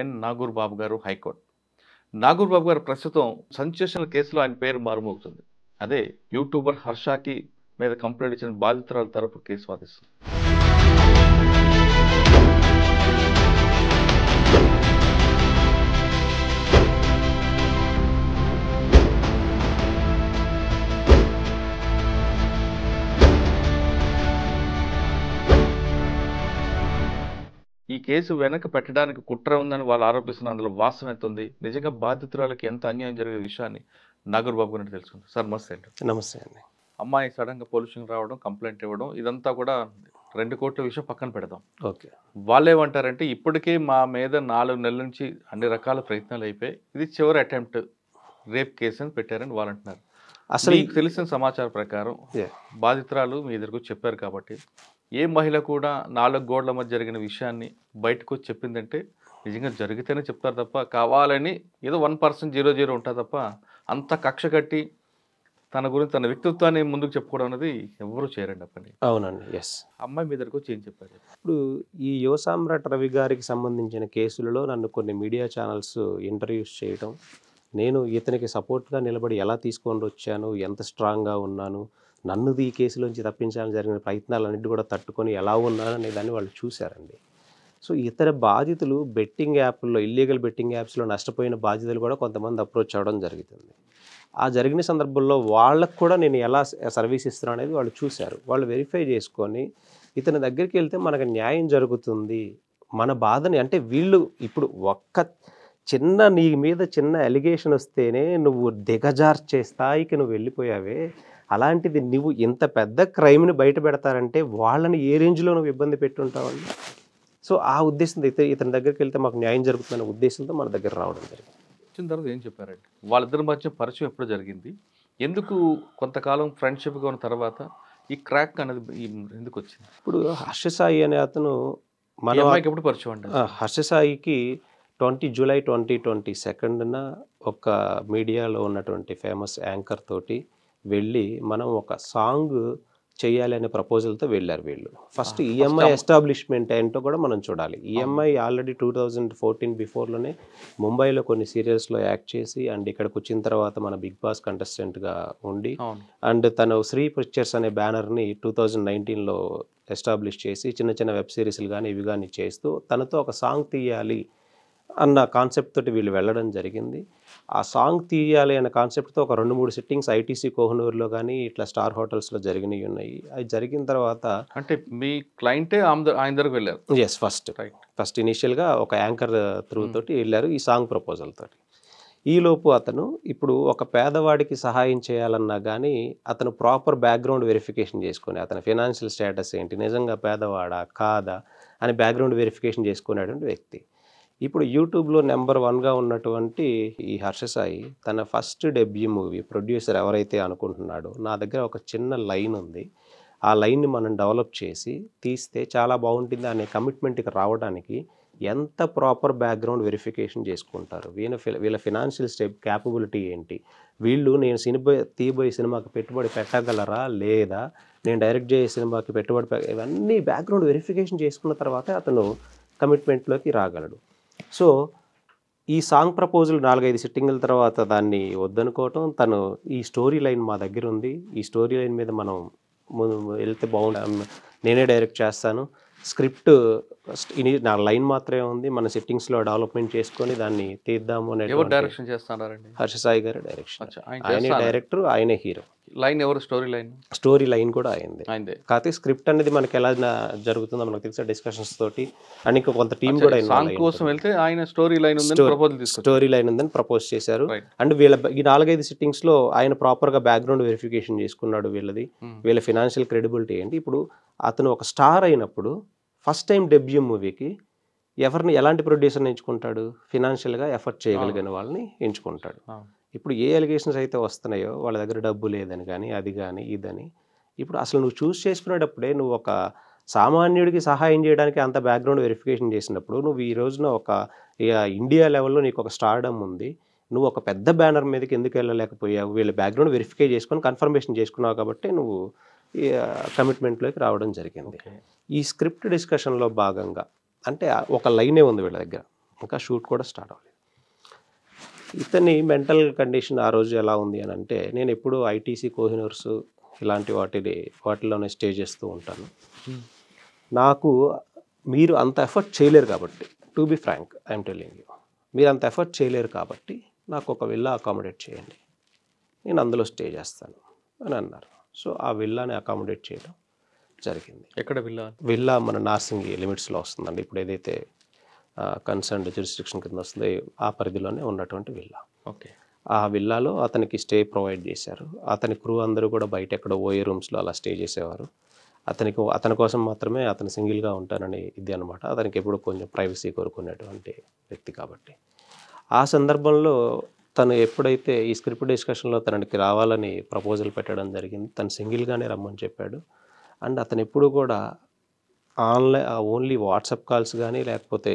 ఎన్ నాగూర్ బాబు గారు హైకోర్టు నాగూర్ బాబు గారు ప్రస్తుతం సంచేషణ కేసులో ఆయన పేరు మారుమోగుతుంది అదే యూట్యూబర్ హర్షాకి మీద కంప్లైంట్ ఇచ్చిన బాధితురాల తరపు కేసు వాదిస్తుంది కేసు వెనక పెట్టడానికి కుట్ర ఉందని వాళ్ళు ఆరోపిస్తున్న అందులో వాస్తవం అయితే ఉంది నిజంగా బాధితురాలకి ఎంత అన్యాయం జరిగే విషయాన్ని నాగర్ బాబు గారిని తెలుసుకుంటారు సార్ నమస్తే అండి నమస్తే అండి అమ్మాయి సడన్గా పోలీసులకు రావడం కంప్లైంట్ ఇవ్వడం ఇదంతా కూడా రెండు కోట్ల విషయం పక్కన పెడదాం ఓకే వాళ్ళు ఏమంటారంటే ఇప్పటికే మా మీద నాలుగు నెలల నుంచి అన్ని రకాల ప్రయత్నాలు అయిపోయి ఇది చివరి అటెంప్ట్ రేప్ కేసు అని పెట్టారని వాళ్ళు అంటున్నారు అసలు తెలిసిన సమాచారం ప్రకారం బాధితురాలు మీ దగ్గరకు చెప్పారు కాబట్టి ఏ మహిళ కూడా నాలుగు గోడల మధ్య జరిగిన విషయాన్ని బయటకు వచ్చి చెప్పిందంటే నిజంగా జరిగితేనే చెప్తారు తప్ప కావాలని ఏదో వన్ పర్సెంట్ జీరో జీరో ఉంటుంది తప్ప అంత కక్ష కట్టి తన గురించి తన వ్యక్తిత్వాన్ని ముందుకు చెప్పుకోవడం అనేది ఎవరు చేయరండి అప్పని అవునండి ఎస్ అమ్మాయి మీ దగ్గరకు వచ్చి చెప్పారు ఇప్పుడు ఈ యువ సామ్రాట్ రవి గారికి సంబంధించిన కేసులలో నన్ను కొన్ని మీడియా ఛానల్స్ ఇంటర్వ్యూస్ చేయటం నేను ఇతనికి సపోర్ట్గా నిలబడి ఎలా తీసుకొని వచ్చాను ఎంత స్ట్రాంగ్గా ఉన్నాను నన్ను ఈ కేసులోంచి తప్పించాలని జరిగిన ప్రయత్నాలన్నిటి కూడా తట్టుకొని ఎలా ఉన్నాననే దాన్ని వాళ్ళు చూశారండి సో ఇతర బాధితులు బెట్టింగ్ యాప్లో ఇల్లీగల్ బెట్టింగ్ యాప్స్లో నష్టపోయిన బాధ్యతలు కూడా కొంతమంది అప్రోచ్ అవ్వడం జరుగుతుంది ఆ జరిగిన సందర్భంలో వాళ్ళకు కూడా నేను ఎలా సర్వీస్ ఇస్తున్నా అనేది వాళ్ళు చూశారు వాళ్ళు వెరిఫై చేసుకొని ఇతని దగ్గరికి వెళ్తే మనకు న్యాయం జరుగుతుంది మన బాధని అంటే వీళ్ళు ఇప్పుడు ఒక్క చిన్న నీ మీద చిన్న ఎలిగేషన్ వస్తేనే నువ్వు దిగజార్చే స్థాయికి నువ్వు వెళ్ళిపోయావే అలాంటిది నువ్వు ఇంత పెద్ద క్రైమ్ని బయట పెడతారంటే వాళ్ళని ఏ రేంజ్లో నువ్వు ఇబ్బంది పెట్టుంటావండి సో ఆ ఉద్దేశంతో అయితే ఇతని దగ్గరికి వెళ్తే మాకు న్యాయం జరుగుతుందనే ఉద్దేశంతో మన దగ్గర రావడం జరిగింది వచ్చిన తర్వాత ఏం చెప్పారంటే వాళ్ళిద్దరి మధ్య పరిచయం ఎప్పుడు జరిగింది ఎందుకు కొంతకాలం ఫ్రెండ్షిప్గా ఉన్న తర్వాత ఈ క్రాక్ అనేది ఎందుకు వచ్చింది ఇప్పుడు హర్షసాయి అనే అతను మన ఎప్పుడు పరిచయం అండి హర్షసాయికి ట్వంటీ జూలై ట్వంటీ ట్వంటీ సెకండ్న ఒక మీడియాలో ఉన్నటువంటి ఫేమస్ యాంకర్ తోటి వెళ్ళి మనం ఒక సాంగ్ చేయాలి అనే ప్రపోజల్తో వెళ్ళారు వీళ్ళు ఫస్ట్ ఈఎంఐ ఎస్టాబ్లిష్మెంట్ ఏంటో కూడా మనం చూడాలి EMI already two thousand fourteen బిఫోర్లోనే ముంబైలో కొన్ని సీరియల్స్లో యాక్ట్ చేసి అండ్ ఇక్కడికి వచ్చిన తర్వాత మన బిగ్ బాస్ కంటెస్టెంట్గా ఉండి అండ్ తను శ్రీ పిక్చర్స్ అనే బ్యానర్ని టూ థౌజండ్ నైన్టీన్లో ఎస్టాబ్లిష్ చేసి చిన్న చిన్న వెబ్ సిరీస్లు కానీ ఇవి కానీ చేస్తూ తనతో ఒక సాంగ్ తీయాలి అన్న కాన్సెప్ట్ తోటి వీళ్ళు వెళ్ళడం జరిగింది ఆ సాంగ్ తీయాలి అనే కాన్సెప్ట్తో ఒక రెండు మూడు సిట్టింగ్స్ ఐటీసీ కోహనూరులో కానీ ఇట్లా స్టార్ హోటల్స్లో జరిగినవి ఉన్నాయి అవి జరిగిన తర్వాత అంటే మీ క్లయింటే ఆయన దగ్గరకు వెళ్ళారు ఎస్ ఫస్ట్ ఫస్ట్ ఇనీషియల్గా ఒక యాంకర్ త్రూ hmm. తోటి వెళ్ళారు ఈ సాంగ్ ప్రపోజల్ తోటి ఈలోపు అతను ఇప్పుడు ఒక పేదవాడికి సహాయం చేయాలన్నా కానీ అతను ప్రాపర్ బ్యాక్గ్రౌండ్ వెరిఫికేషన్ చేసుకుని అతని ఫినాన్షియల్ స్టేటస్ ఏంటి నిజంగా పేదవాడా కాదా అని బ్యాక్గ్రౌండ్ వెరిఫికేషన్ చేసుకునేటువంటి వ్యక్తి ఇప్పుడు యూట్యూబ్లో నెంబర్ వన్గా ఉన్నటువంటి ఈ హర్షసాయి తన ఫస్ట్ డెబ్యూ మూవీ ప్రొడ్యూసర్ ఎవరైతే అనుకుంటున్నాడో నా దగ్గర ఒక చిన్న లైన్ ఉంది ఆ లైన్ని మనం డెవలప్ చేసి తీస్తే చాలా బాగుంటుంది అనే కమిట్మెంట్కి రావడానికి ఎంత ప్రాపర్ బ్యాక్గ్రౌండ్ వెరిఫికేషన్ చేసుకుంటారు వీళ్ళ ఫి వీళ్ళ ఫినాన్షియల్ స్టెప్ క్యాపబిలిటీ ఏంటి వీళ్ళు నేను సినిమా తీయబోయే సినిమాకి పెట్టుబడి పెట్టగలరా లేదా నేను డైరెక్ట్ చేసే సినిమాకి పెట్టుబడి ఇవన్నీ బ్యాక్గ్రౌండ్ వెరిఫికేషన్ చేసుకున్న తర్వాత అతను కమిట్మెంట్లోకి రాగలడు సో ఈ సాంగ్ ప్రపోజల్ నాలుగైదు సిట్టింగ్ల తర్వాత దాన్ని వద్దనుకోవటం తను ఈ స్టోరీ లైన్ మా దగ్గర ఉంది ఈ స్టోరీ లైన్ మీద మనం వెళ్తే బాగుంటుంది నేనే డైరెక్ట్ చేస్తాను స్క్రిప్ట్ నా లైన్ మాత్రమే ఉంది మన సిట్టింగ్స్లో డెవలప్మెంట్ చేసుకొని దాన్ని తీద్దాము అనేది డైరెక్షన్ హర్ష సాయి గారు డైరెక్షన్ ఆయనే డైరెక్టర్ ఆయనే హీరో లైన్ ఎవరు స్టోరీ లైన్ స్టోరీ లైన్ కూడా అయింది కాకపోతే స్క్రిప్ట్ అనేది మనకి ఎలా జరుగుతుందో మనకు తెలిసిన డిస్కషన్స్ తోటి అని కొంత టీం కూడా సాంగ్ కోసం వెళ్తే ఆయన స్టోరీ లైన్ స్టోరీ లైన్ ఉందని ప్రపోజ్ చేశారు అండ్ వీళ్ళ ఈ నాలుగైదు సిట్టింగ్స్ లో ఆయన ప్రాపర్ గా బ్యాక్గ్రౌండ్ వెరిఫికేషన్ చేసుకున్నాడు వీళ్ళది hmm. వీళ్ళ ఫినాన్షియల్ క్రెడిబిలిటీ ఏంటి ఇప్పుడు అతను ఒక స్టార్ అయినప్పుడు ఫస్ట్ టైం డెబ్యూ మూవీకి ఎవరిని ఎలాంటి ప్రొడ్యూసర్ని ఎంచుకుంటాడు ఫినాన్షియల్గా ఎఫర్ట్ చేయగలిగిన వాళ్ళని ఎంచుకుంటాడు ఇప్పుడు ఏ ఎలిగేషన్స్ అయితే వస్తున్నాయో వాళ్ళ దగ్గర డబ్బు లేదని కానీ అది కానీ ఇదని ఇప్పుడు అసలు నువ్వు చూస్ చేసుకునేటప్పుడే నువ్వు ఒక సామాన్యుడికి సహాయం చేయడానికి అంత బ్యాక్గ్రౌండ్ వెరిఫికేషన్ చేసినప్పుడు నువ్వు ఈ రోజున ఒక ఇండియా లెవెల్లో నీకు ఒక స్టార్డమ్ ఉంది నువ్వు ఒక పెద్ద బ్యానర్ మీదకి ఎందుకు వెళ్ళలేకపోయావు వీళ్ళ బ్యాక్గ్రౌండ్ వెరిఫికే చేసుకొని కన్ఫర్మేషన్ చేసుకున్నావు కాబట్టి నువ్వు కమిట్మెంట్లోకి రావడం జరిగింది ఈ స్క్రిప్ట్ డిస్కషన్లో భాగంగా అంటే ఒక లైనే ఉంది వీళ్ళ దగ్గర ఇంకా షూట్ కూడా స్టార్ట్ అవ్వలేదు ఇతని మెంటల్ కండిషన్ ఆ రోజు ఎలా ఉంది అని అంటే నేను ఎప్పుడు ఐటీసీ కోహినూర్స్ ఇలాంటి వాటిని వాటిలోనే స్టే చేస్తూ ఉంటాను hmm. నాకు మీరు అంత ఎఫర్ట్ చేయలేరు కాబట్టి to be frank I'm telling you మీరు అంత ఎఫర్ట్ చేయలేరు కాబట్టి నాకు ఒక విల్లా అకామిడేట్ చేయండి నేను అందులో స్టే చేస్తాను అని అన్నారు సో ఆ విల్లాని అకామిడేట్ చేయడం జరిగింది ఎక్కడ విల్లా విల్లా మన నార్సింగ్ లిమిట్స్లో వస్తుందండి ఇప్పుడు ఏదైతే కన్సర్న్ జ్యూరిస్డిక్షన్ కింద వస్తుంది ఆ పరిధిలోనే ఉన్నటువంటి విల్లా ఓకే ఆ విల్లాలో అతనికి స్టే ప్రొవైడ్ చేశారు అతని క్రూ అందరూ కూడా బయట ఎక్కడ ఓయే రూమ్స్లో అలా స్టే చేసేవారు అతనికి అతని కోసం మాత్రమే అతను సింగిల్గా ఉంటానని ఇది అనమాట అతనికి ఎప్పుడు కొంచెం ప్రైవసీ కోరుకునేటువంటి వ్యక్తి కాబట్టి ఆ సందర్భంలో తను ఎప్పుడైతే ఈ స్క్రిప్ట్ డిస్కషన్లో తనకి రావాలని ప్రపోజల్ పెట్టడం జరిగింది తను సింగిల్గానే రమ్మని చెప్పాడు అండ్ అతను ఎప్పుడు కూడా ఆన్లైన్ ఓన్లీ వాట్సాప్ కాల్స్ కానీ లేకపోతే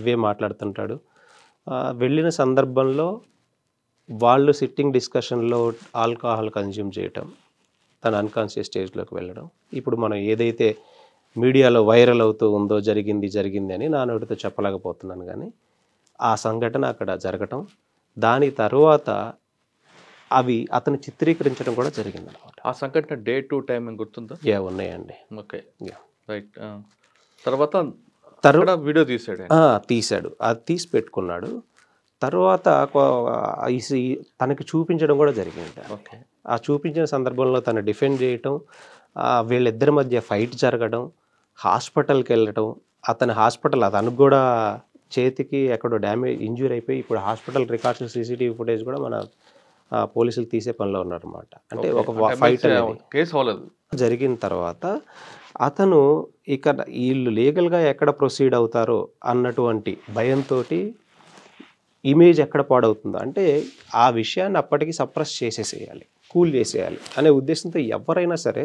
ఇవే మాట్లాడుతుంటాడు వెళ్ళిన సందర్భంలో వాళ్ళు సిట్టింగ్ డిస్కషన్లో ఆల్కహాల్ కన్జ్యూమ్ చేయటం తన అన్కాన్షియస్ స్టేజ్లోకి వెళ్ళడం ఇప్పుడు మనం ఏదైతే మీడియాలో వైరల్ అవుతూ ఉందో జరిగింది జరిగింది అని నా నోటితో చెప్పలేకపోతున్నాను కానీ ఆ సంఘటన అక్కడ జరగటం దాని తర్వాత అవి అతను చిత్రీకరించడం కూడా జరిగింది అనమాట ఆ సంఘటన డే టు టైం గుర్తుందా ఏ ఉన్నాయండి ఓకే తర్వాత తర్వాత వీడియో తీసాడు తీశాడు అది తీసి పెట్టుకున్నాడు తర్వాత తనకి చూపించడం కూడా జరిగింది ఓకే ఆ చూపించిన సందర్భంలో తను డిఫెండ్ చేయటం వీళ్ళిద్దరి మధ్య ఫైట్ జరగడం హాస్పిటల్కి వెళ్ళటం అతని హాస్పిటల్ అతనికి కూడా చేతికి ఎక్కడో డ్యామేజ్ ఇంజ్యూర్ అయిపోయి ఇప్పుడు హాస్పిటల్ రికార్డ్స్ సీసీటీవీ ఫుటేజ్ కూడా మన పోలీసులు తీసే పనిలో ఉన్నారన్నమాట అంటే ఒక ఫైట్ కేసు జరిగిన తర్వాత అతను ఇక్కడ వీళ్ళు లీగల్గా ఎక్కడ ప్రొసీడ్ అవుతారో అన్నటువంటి భయంతో ఇమేజ్ ఎక్కడ పాడవుతుందో అంటే ఆ విషయాన్ని అప్పటికి సప్రెస్ చేసేసేయాలి కూల్ చేసేయాలి అనే ఉద్దేశంతో ఎవరైనా సరే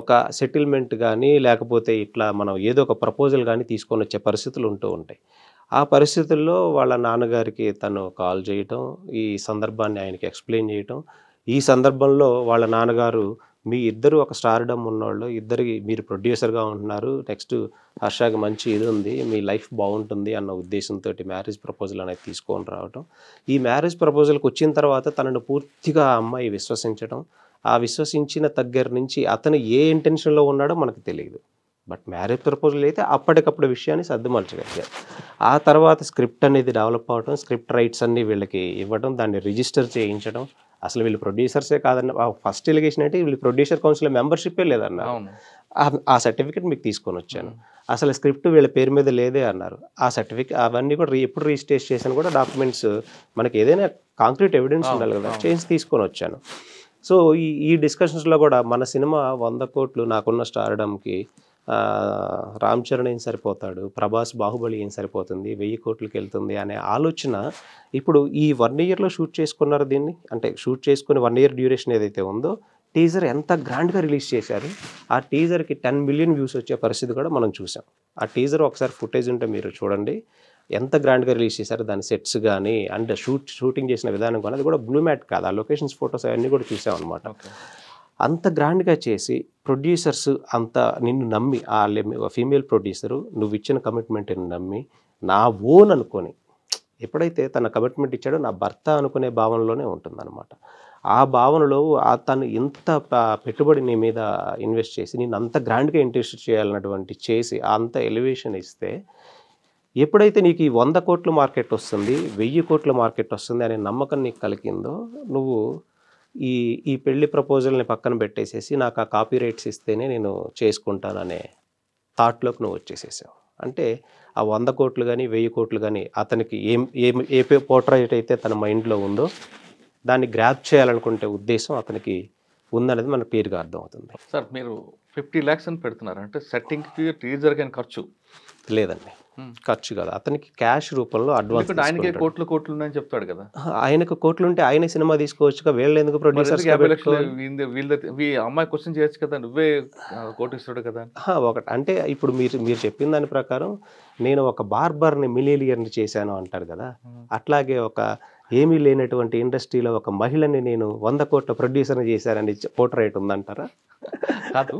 ఒక సెటిల్మెంట్ కానీ లేకపోతే ఇట్లా మనం ఏదో ఒక ప్రపోజల్ కానీ తీసుకొని వచ్చే పరిస్థితులు ఉంటూ ఉంటాయి ఆ పరిస్థితుల్లో వాళ్ళ నాన్నగారికి తను కాల్ చేయటం ఈ సందర్భాన్ని ఆయనకి ఎక్స్ప్లెయిన్ చేయటం ఈ సందర్భంలో వాళ్ళ నాన్నగారు మీ ఇద్దరు ఒక స్టార్డమ్ ఉన్నవాళ్ళు ఇద్దరికి మీరు ప్రొడ్యూసర్గా ఉంటున్నారు నెక్స్ట్ హర్షాకి మంచి ఇది ఉంది మీ లైఫ్ బాగుంటుంది అన్న ఉద్దేశంతో మ్యారేజ్ ప్రపోజల్ అనేది తీసుకొని రావటం ఈ మ్యారేజ్ ప్రపోజల్కి వచ్చిన తర్వాత తనను పూర్తిగా ఆ అమ్మాయి విశ్వసించడం ఆ విశ్వసించిన దగ్గర నుంచి అతను ఏ ఇంటెన్షన్లో ఉన్నాడో మనకు తెలియదు బట్ మ్యారేజ్ ప్రపోజల్ అయితే అప్పటికప్పుడు విషయాన్ని సర్దుమల్చగలిగారు ఆ తర్వాత స్క్రిప్ట్ అనేది డెవలప్ అవడం స్క్రిప్ట్ రైట్స్ అన్నీ వీళ్ళకి ఇవ్వడం దాన్ని రిజిస్టర్ చేయించడం అసలు వీళ్ళు ప్రొడ్యూసర్సే కాదన్న ఫస్ట్ ఎలిగేషన్ అంటే వీళ్ళు ప్రొడ్యూసర్ కౌన్సిల్ మెంబర్షిప్పే లేదన్న ఆ సర్టిఫికేట్ మీకు తీసుకొని వచ్చాను అసలు స్క్రిప్ట్ వీళ్ళ పేరు మీద లేదే అన్నారు ఆ సర్టిఫికేట్ అవన్నీ కూడా ఎప్పుడు రీస్టేజ్ చేసిన కూడా డాక్యుమెంట్స్ మనకి ఏదైనా కాంక్రీట్ ఎవిడెన్స్ ఉండాలి కదా చేంజ్ తీసుకొని వచ్చాను సో ఈ ఈ డిస్కషన్స్లో కూడా మన సినిమా వంద కోట్లు నాకున్న స్టార్డమ్కి రామ్ చరణ్ ఏం సరిపోతాడు ప్రభాస్ బాహుబలి ఏం సరిపోతుంది వెయ్యి కోట్లకి వెళ్తుంది అనే ఆలోచన ఇప్పుడు ఈ వన్ ఇయర్లో షూట్ చేసుకున్నారు దీన్ని అంటే షూట్ చేసుకుని వన్ ఇయర్ డ్యూరేషన్ ఏదైతే ఉందో టీజర్ ఎంత గ్రాండ్గా రిలీజ్ చేశారు ఆ టీజర్కి టెన్ మిలియన్ వ్యూస్ వచ్చే పరిస్థితి కూడా మనం చూసాం ఆ టీజర్ ఒకసారి ఫుటేజ్ ఉంటే మీరు చూడండి ఎంత గ్రాండ్గా రిలీజ్ చేశారు దాని సెట్స్ కానీ అండ్ షూట్ షూటింగ్ చేసిన విధానం కానీ అది కూడా మ్యాట్ కాదు ఆ లొకేషన్స్ ఫొటోస్ అవన్నీ కూడా చూసాం అనమాట అంత గ్రాండ్గా చేసి ప్రొడ్యూసర్స్ అంత నిన్ను నమ్మి ఆ ఫీమేల్ ప్రొడ్యూసరు నువ్వు ఇచ్చిన కమిట్మెంట్ నమ్మి నా ఓన్ అనుకొని ఎప్పుడైతే తన కమిట్మెంట్ ఇచ్చాడో నా భర్త అనుకునే భావనలోనే ఉంటుందన్నమాట ఆ భావనలో తను ఇంత పెట్టుబడి నీ మీద ఇన్వెస్ట్ చేసి నేను అంత గ్రాండ్గా ఇంట్రెస్ట్ చేయాలన్నటువంటి చేసి అంత ఎలివేషన్ ఇస్తే ఎప్పుడైతే నీకు ఈ వంద కోట్ల మార్కెట్ వస్తుంది వెయ్యి కోట్ల మార్కెట్ వస్తుంది అనే నమ్మకం నీకు కలిగిందో నువ్వు ఈ ఈ పెళ్లి ప్రపోజల్ని పక్కన పెట్టేసేసి నాకు ఆ కాపీ రైట్స్ ఇస్తేనే నేను చేసుకుంటాననే థాట్లోకి నువ్వు వచ్చేసేసావు అంటే ఆ వంద కోట్లు కానీ వెయ్యి కోట్లు కానీ అతనికి ఏం ఏం ఏ పోర్ట్రైట్ అయితే తన మైండ్లో ఉందో దాన్ని గ్రాప్ చేయాలనుకుంటే ఉద్దేశం అతనికి ఉందనేది మన పేరుగా అర్థమవుతుంది సార్ మీరు ఫిఫ్టీ ల్యాక్స్ అని పెడుతున్నారు అంటే సెట్టింగ్కి కానీ ఖర్చు లేదండి ఖర్చు కదా అతనికి క్యాష్ రూపంలో అడ్వాన్స్ ఆయనకి కోట్లు కోట్లు ఉన్నాయని చెప్తాడు కదా ఆయనకు కోట్లు ఉంటే ఆయన సినిమా తీసుకోవచ్చు వీళ్ళు ఎందుకు ప్రొడ్యూసర్ అమ్మాయి క్వశ్చన్ చేయొచ్చు కదా నువ్వే కోటి ఇస్తాడు కదా ఒకటి అంటే ఇప్పుడు మీరు మీరు చెప్పిన దాని ప్రకారం నేను ఒక బార్బర్ని మిలీలియర్ని చేశాను అంటారు కదా అట్లాగే ఒక ఏమీ లేనటువంటి ఇండస్ట్రీలో ఒక మహిళని నేను వంద కోట్ల ప్రొడ్యూసర్ చేశానని పోర్ట్రేట్ ఉందంటారా కాదు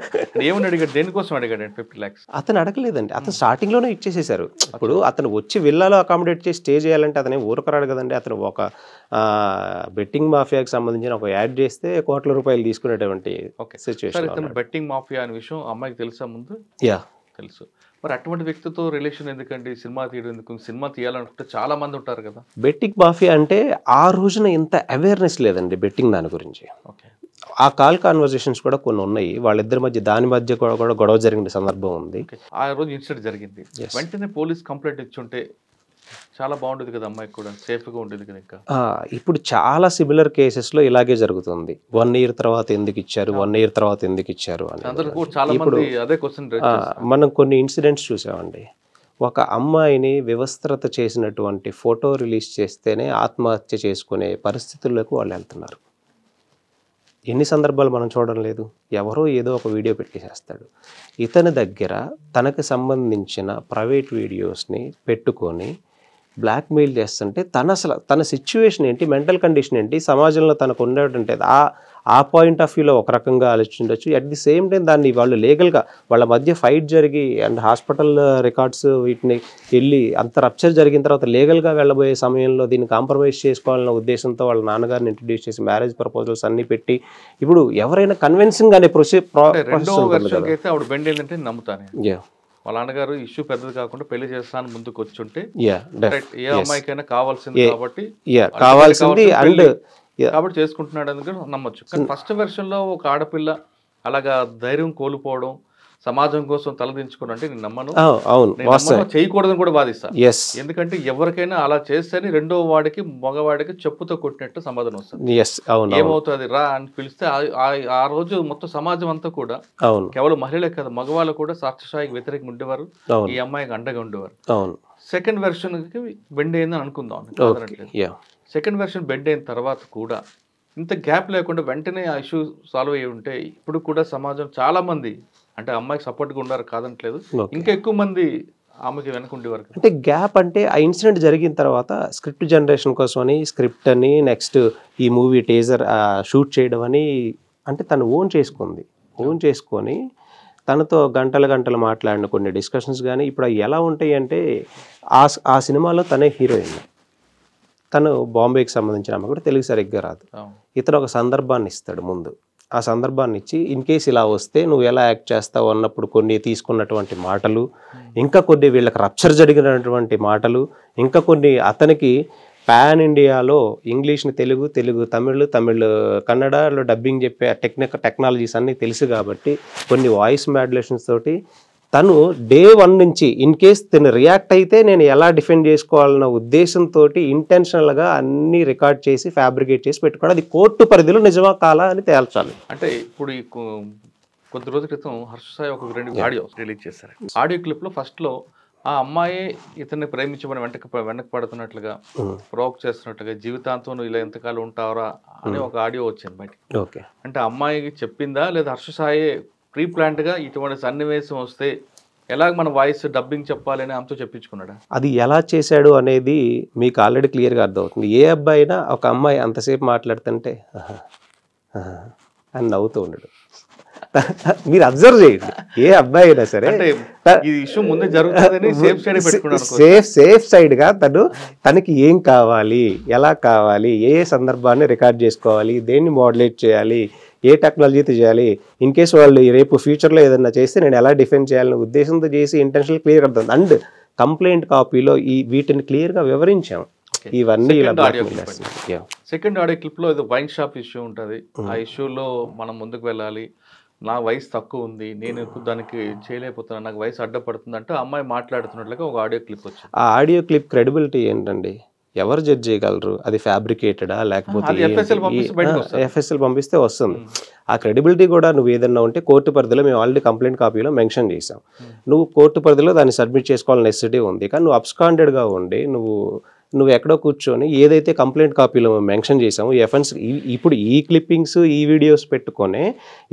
ఏమని అడిగాడు దేనికోసం అడిగాడు ఫిఫ్టీ ల్యాక్స్ అతను అడగలేదండి అతను స్టార్టింగ్ లోనే ఇచ్చేసేసారు ఇప్పుడు అతను వచ్చి విల్లాలో అకామిడేట్ చేసి స్టే చేయాలంటే అతనే ఊరకరాడు కదండి అతను ఒక బెట్టింగ్ మాఫియాకి సంబంధించిన ఒక యాడ్ చేస్తే కోట్ల రూపాయలు తీసుకునేటువంటి సిచ్యువేషన్ బెట్టింగ్ మాఫియా అనే విషయం అమ్మాయికి తెలుసా ముందు యా తెలుసు మరి అటువంటి వ్యక్తితో రిలేషన్ ఎందుకండి సినిమా తీయడం ఎందుకు సినిమా తీయాలనుకుంటే చాలా మంది ఉంటారు కదా బెట్టింగ్ మాఫీ అంటే ఆ రోజున ఇంత అవేర్నెస్ లేదండి బెట్టింగ్ దాని గురించి ఓకే ఆ కాల్ కాన్వర్సేషన్స్ కూడా కొన్ని ఉన్నాయి వాళ్ళిద్దరి మధ్య దాని మధ్య కూడా గొడవ జరిగిన సందర్భం ఉంది ఆ రోజు ఇన్సిడెంట్ జరిగింది వెంటనే పోలీస్ కంప్లైంట్ ఇచ్చుంటే చాలా బాగుంటుంది కదా అమ్మాయి కూడా సేఫ్గా ఉంటుంది కదా ఇంకా ఇప్పుడు చాలా సిమిలర్ కేసెస్లో ఇలాగే జరుగుతుంది వన్ ఇయర్ తర్వాత ఎందుకు ఇచ్చారు వన్ ఇయర్ తర్వాత ఎందుకు ఇచ్చారు అని ఇప్పుడు అదే క్వశ్చన్ మనం కొన్ని ఇన్సిడెంట్స్ చూసామండి ఒక అమ్మాయిని వ్యవస్థత చేసినటువంటి ఫోటో రిలీజ్ చేస్తేనే ఆత్మహత్య చేసుకునే పరిస్థితుల్లోకి వాళ్ళు వెళ్తున్నారు ఎన్ని సందర్భాలు మనం చూడడం లేదు ఎవరో ఏదో ఒక వీడియో పెట్టేసేస్తాడు ఇతని దగ్గర తనకు సంబంధించిన ప్రైవేట్ వీడియోస్ని పెట్టుకొని బ్లాక్మెయిల్ చేస్తుంటే తన అసలు తన సిచ్యువేషన్ ఏంటి మెంటల్ కండిషన్ ఏంటి సమాజంలో తనకు ఉండేటంటే ఆ ఆ పాయింట్ ఆఫ్ వ్యూలో ఒక రకంగా ఆలోచించవచ్చు అట్ ది సేమ్ టైం దాన్ని వాళ్ళు లీగల్గా వాళ్ళ మధ్య ఫైట్ జరిగి అండ్ హాస్పిటల్ రికార్డ్స్ వీటిని వెళ్ళి అంత రప్చర్ జరిగిన తర్వాత లీగల్గా వెళ్ళబోయే సమయంలో దీన్ని కాంప్రమైజ్ చేసుకోవాలన్న ఉద్దేశంతో వాళ్ళ నాన్నగారిని ఇంట్రడ్యూస్ చేసి మ్యారేజ్ ప్రపోజల్స్ అన్నీ పెట్టి ఇప్పుడు ఎవరైనా కన్విన్సింగ్ అనే ప్రొసీ ప్రాసెస్ నమ్ముతాను వాళ్ళ నాన్నగారు ఇష్యూ పెద్దది కాకుండా పెళ్లి చేస్తాను ముందుకు వచ్చుంటే ఏ అమ్మాయికైనా కావాల్సింది కాబట్టి కావాల్సింది అండ్ కాబట్టి చేసుకుంటున్నాడు అందుకని నమ్మొచ్చు కానీ ఫస్ట్ mm. వెర్షన్ లో ఒక ఆడపిల్ల అలాగా ధైర్యం కోల్పోవడం సమాజం కోసం తలదించుకున్నంటే నేను నమ్మను అవును చేయకూడదని కూడా ఎస్ ఎందుకంటే ఎవరికైనా అలా చేస్తేనే రెండో వాడికి మగవాడికి చెప్పుతో కొట్టినట్టు సమాధానం వస్తుంది ఏమవుతుంది రా అని పిలిస్తే ఆ రోజు మొత్తం సమాజం అంతా కూడా కేవలం మహిళలే కాదు మగవాళ్ళు కూడా సాక్షిషాయికి వ్యతిరేకం ఉండేవారు ఈ అమ్మాయికి అండగా ఉండేవారు సెకండ్ వెర్షన్ కి బెండ్ అయిందని అనుకుందాం సెకండ్ వెర్షన్ బెండ్ అయిన తర్వాత కూడా ఇంత గ్యాప్ లేకుండా వెంటనే ఆ ఇష్యూ సాల్వ్ అయ్యి ఉంటే ఇప్పుడు కూడా సమాజం చాలా మంది అంటే అమ్మాయికి సపోర్ట్గా ఉండరు కాదంటలేదు ఇంకా ఎక్కువ మంది ఆమెకి వరకు అంటే గ్యాప్ అంటే ఆ ఇన్సిడెంట్ జరిగిన తర్వాత స్క్రిప్ట్ జనరేషన్ కోసం అని స్క్రిప్ట్ అని నెక్స్ట్ ఈ మూవీ టేజర్ షూట్ చేయడం అని అంటే తను ఓన్ చేసుకుంది ఓన్ చేసుకొని తనతో గంటల గంటలు మాట్లాడిన కొన్ని డిస్కషన్స్ కానీ ఇప్పుడు ఎలా ఉంటాయి అంటే ఆ ఆ సినిమాలో తనే హీరోయిన్ తను బాంబేకి సంబంధించిన అమ్మ కూడా తెలుగు సరిగ్గా రాదు ఇతను ఒక సందర్భాన్ని ఇస్తాడు ముందు ఆ సందర్భాన్ని ఇచ్చి ఇన్ కేస్ ఇలా వస్తే నువ్వు ఎలా యాక్ట్ చేస్తావు అన్నప్పుడు కొన్ని తీసుకున్నటువంటి మాటలు ఇంకా కొన్ని వీళ్ళకి రప్చర్ జరిగినటువంటి మాటలు ఇంకా కొన్ని అతనికి పాన్ ఇండియాలో ఇంగ్లీష్ని తెలుగు తెలుగు తమిళ్ తమిళ్ కన్నడలో డబ్బింగ్ చెప్పే టెక్నిక్ టెక్నాలజీస్ అన్నీ తెలుసు కాబట్టి కొన్ని వాయిస్ మాడ్యులేషన్స్ తోటి తను డే వన్ నుంచి ఇన్ కేస్ తను రియాక్ట్ అయితే నేను ఎలా డిఫెండ్ చేసుకోవాలన్న ఉద్దేశంతో ఇంటెన్షనల్గా అన్ని రికార్డ్ చేసి ఫ్యాబ్రికేట్ చేసి పెట్టుకోవడం అది కోర్టు పరిధిలో నిజమా కాలా అని తేల్చాలి అంటే ఇప్పుడు కొద్ది రోజుల క్రితం హర్ష సాయి ఒక రెండు ఆడియో రిలీజ్ చేశారు ఆడియో క్లిప్లో ఫస్ట్లో ఆ అమ్మాయి ఇతన్ని ప్రేమించమని వెంటకి వెనక్కి పడుతున్నట్లుగా ప్రోక్ hmm. చేస్తున్నట్లుగా జీవితాంతం ఇలా ఎంతకాలం ఉంటావరా అనే hmm. ఒక ఆడియో వచ్చింది బయట ఓకే అంటే అమ్మాయికి చెప్పిందా లేదా హర్ష సాయి ప్రీ ప్లాంట్గా ఇటువంటి సన్నివేశం వస్తే ఎలా మన వాయిస్ డబ్బింగ్ చెప్పాలి అని ఆమెతో చెప్పించుకున్నాడా అది ఎలా చేశాడు అనేది మీకు ఆల్రెడీ క్లియర్గా అర్థమవుతుంది ఏ అబ్బాయి అయినా ఒక అమ్మాయి అంతసేపు మాట్లాడుతుంటే అని నవ్వుతూ ఉండడు మీరు అబ్జర్వ్ చేయండి ఏ అబ్బాయి అయినా సరే సేఫ్ సేఫ్ సైడ్గా తను తనకి ఏం కావాలి ఎలా కావాలి ఏ సందర్భాన్ని రికార్డ్ చేసుకోవాలి దేన్ని మోడలేట్ చేయాలి ఏ టెక్నాలజీతో చేయాలి ఇన్ కేస్ వాళ్ళు రేపు ఫ్యూచర్లో ఏదన్నా చేస్తే నేను ఎలా డిఫెండ్ చేయాలనే ఉద్దేశంతో చేసి ఇంటెన్షన్ క్లియర్ అవుతుంది అండ్ కంప్లైంట్ కాపీలో ఈ వీటిని క్లియర్గా వివరించాం ఇవన్నీ సెకండ్ ఆడియో క్లిప్లో ఏదో వైన్ షాప్ ఇష్యూ ఉంటుంది ఆ ఇష్యూలో మనం ముందుకు వెళ్ళాలి నా వయసు తక్కువ ఉంది నేను దానికి చేయలేకపోతున్నాను నాకు వయసు అడ్డపడుతుంది అంటే అమ్మాయి మాట్లాడుతున్నట్లుగా ఒక ఆడియో క్లిప్ వచ్చింది ఆ ఆడియో క్లిప్ క్రెడిబిలిటీ ఏంటండి ఎవరు జడ్జ్ చేయగలరు అది ఫ్యాబ్రికేటెడా లేకపోతే ఎఫ్ఎస్ఎల్ పంపిస్తే వస్తుంది hmm. ఆ క్రెడిబిలిటీ కూడా నువ్వు ఏదన్నా ఉంటే కోర్టు పరిధిలో మేము ఆల్రెడీ కంప్లైంట్ కాపీలో మెన్షన్ చేసాం నువ్వు కోర్టు పరిధిలో దాన్ని సబ్మిట్ చేసుకోవాలని నెసిటీ ఉంది కానీ నువ్వు అబ్స్కాండెడ్గా ఉండి నువ్వు నువ్వు ఎక్కడో కూర్చొని ఏదైతే కంప్లైంట్ కాపీలో మెన్షన్ చేసాము ఎఫెన్స్ ఇప్పుడు ఈ క్లిప్పింగ్స్ ఈ వీడియోస్ పెట్టుకొని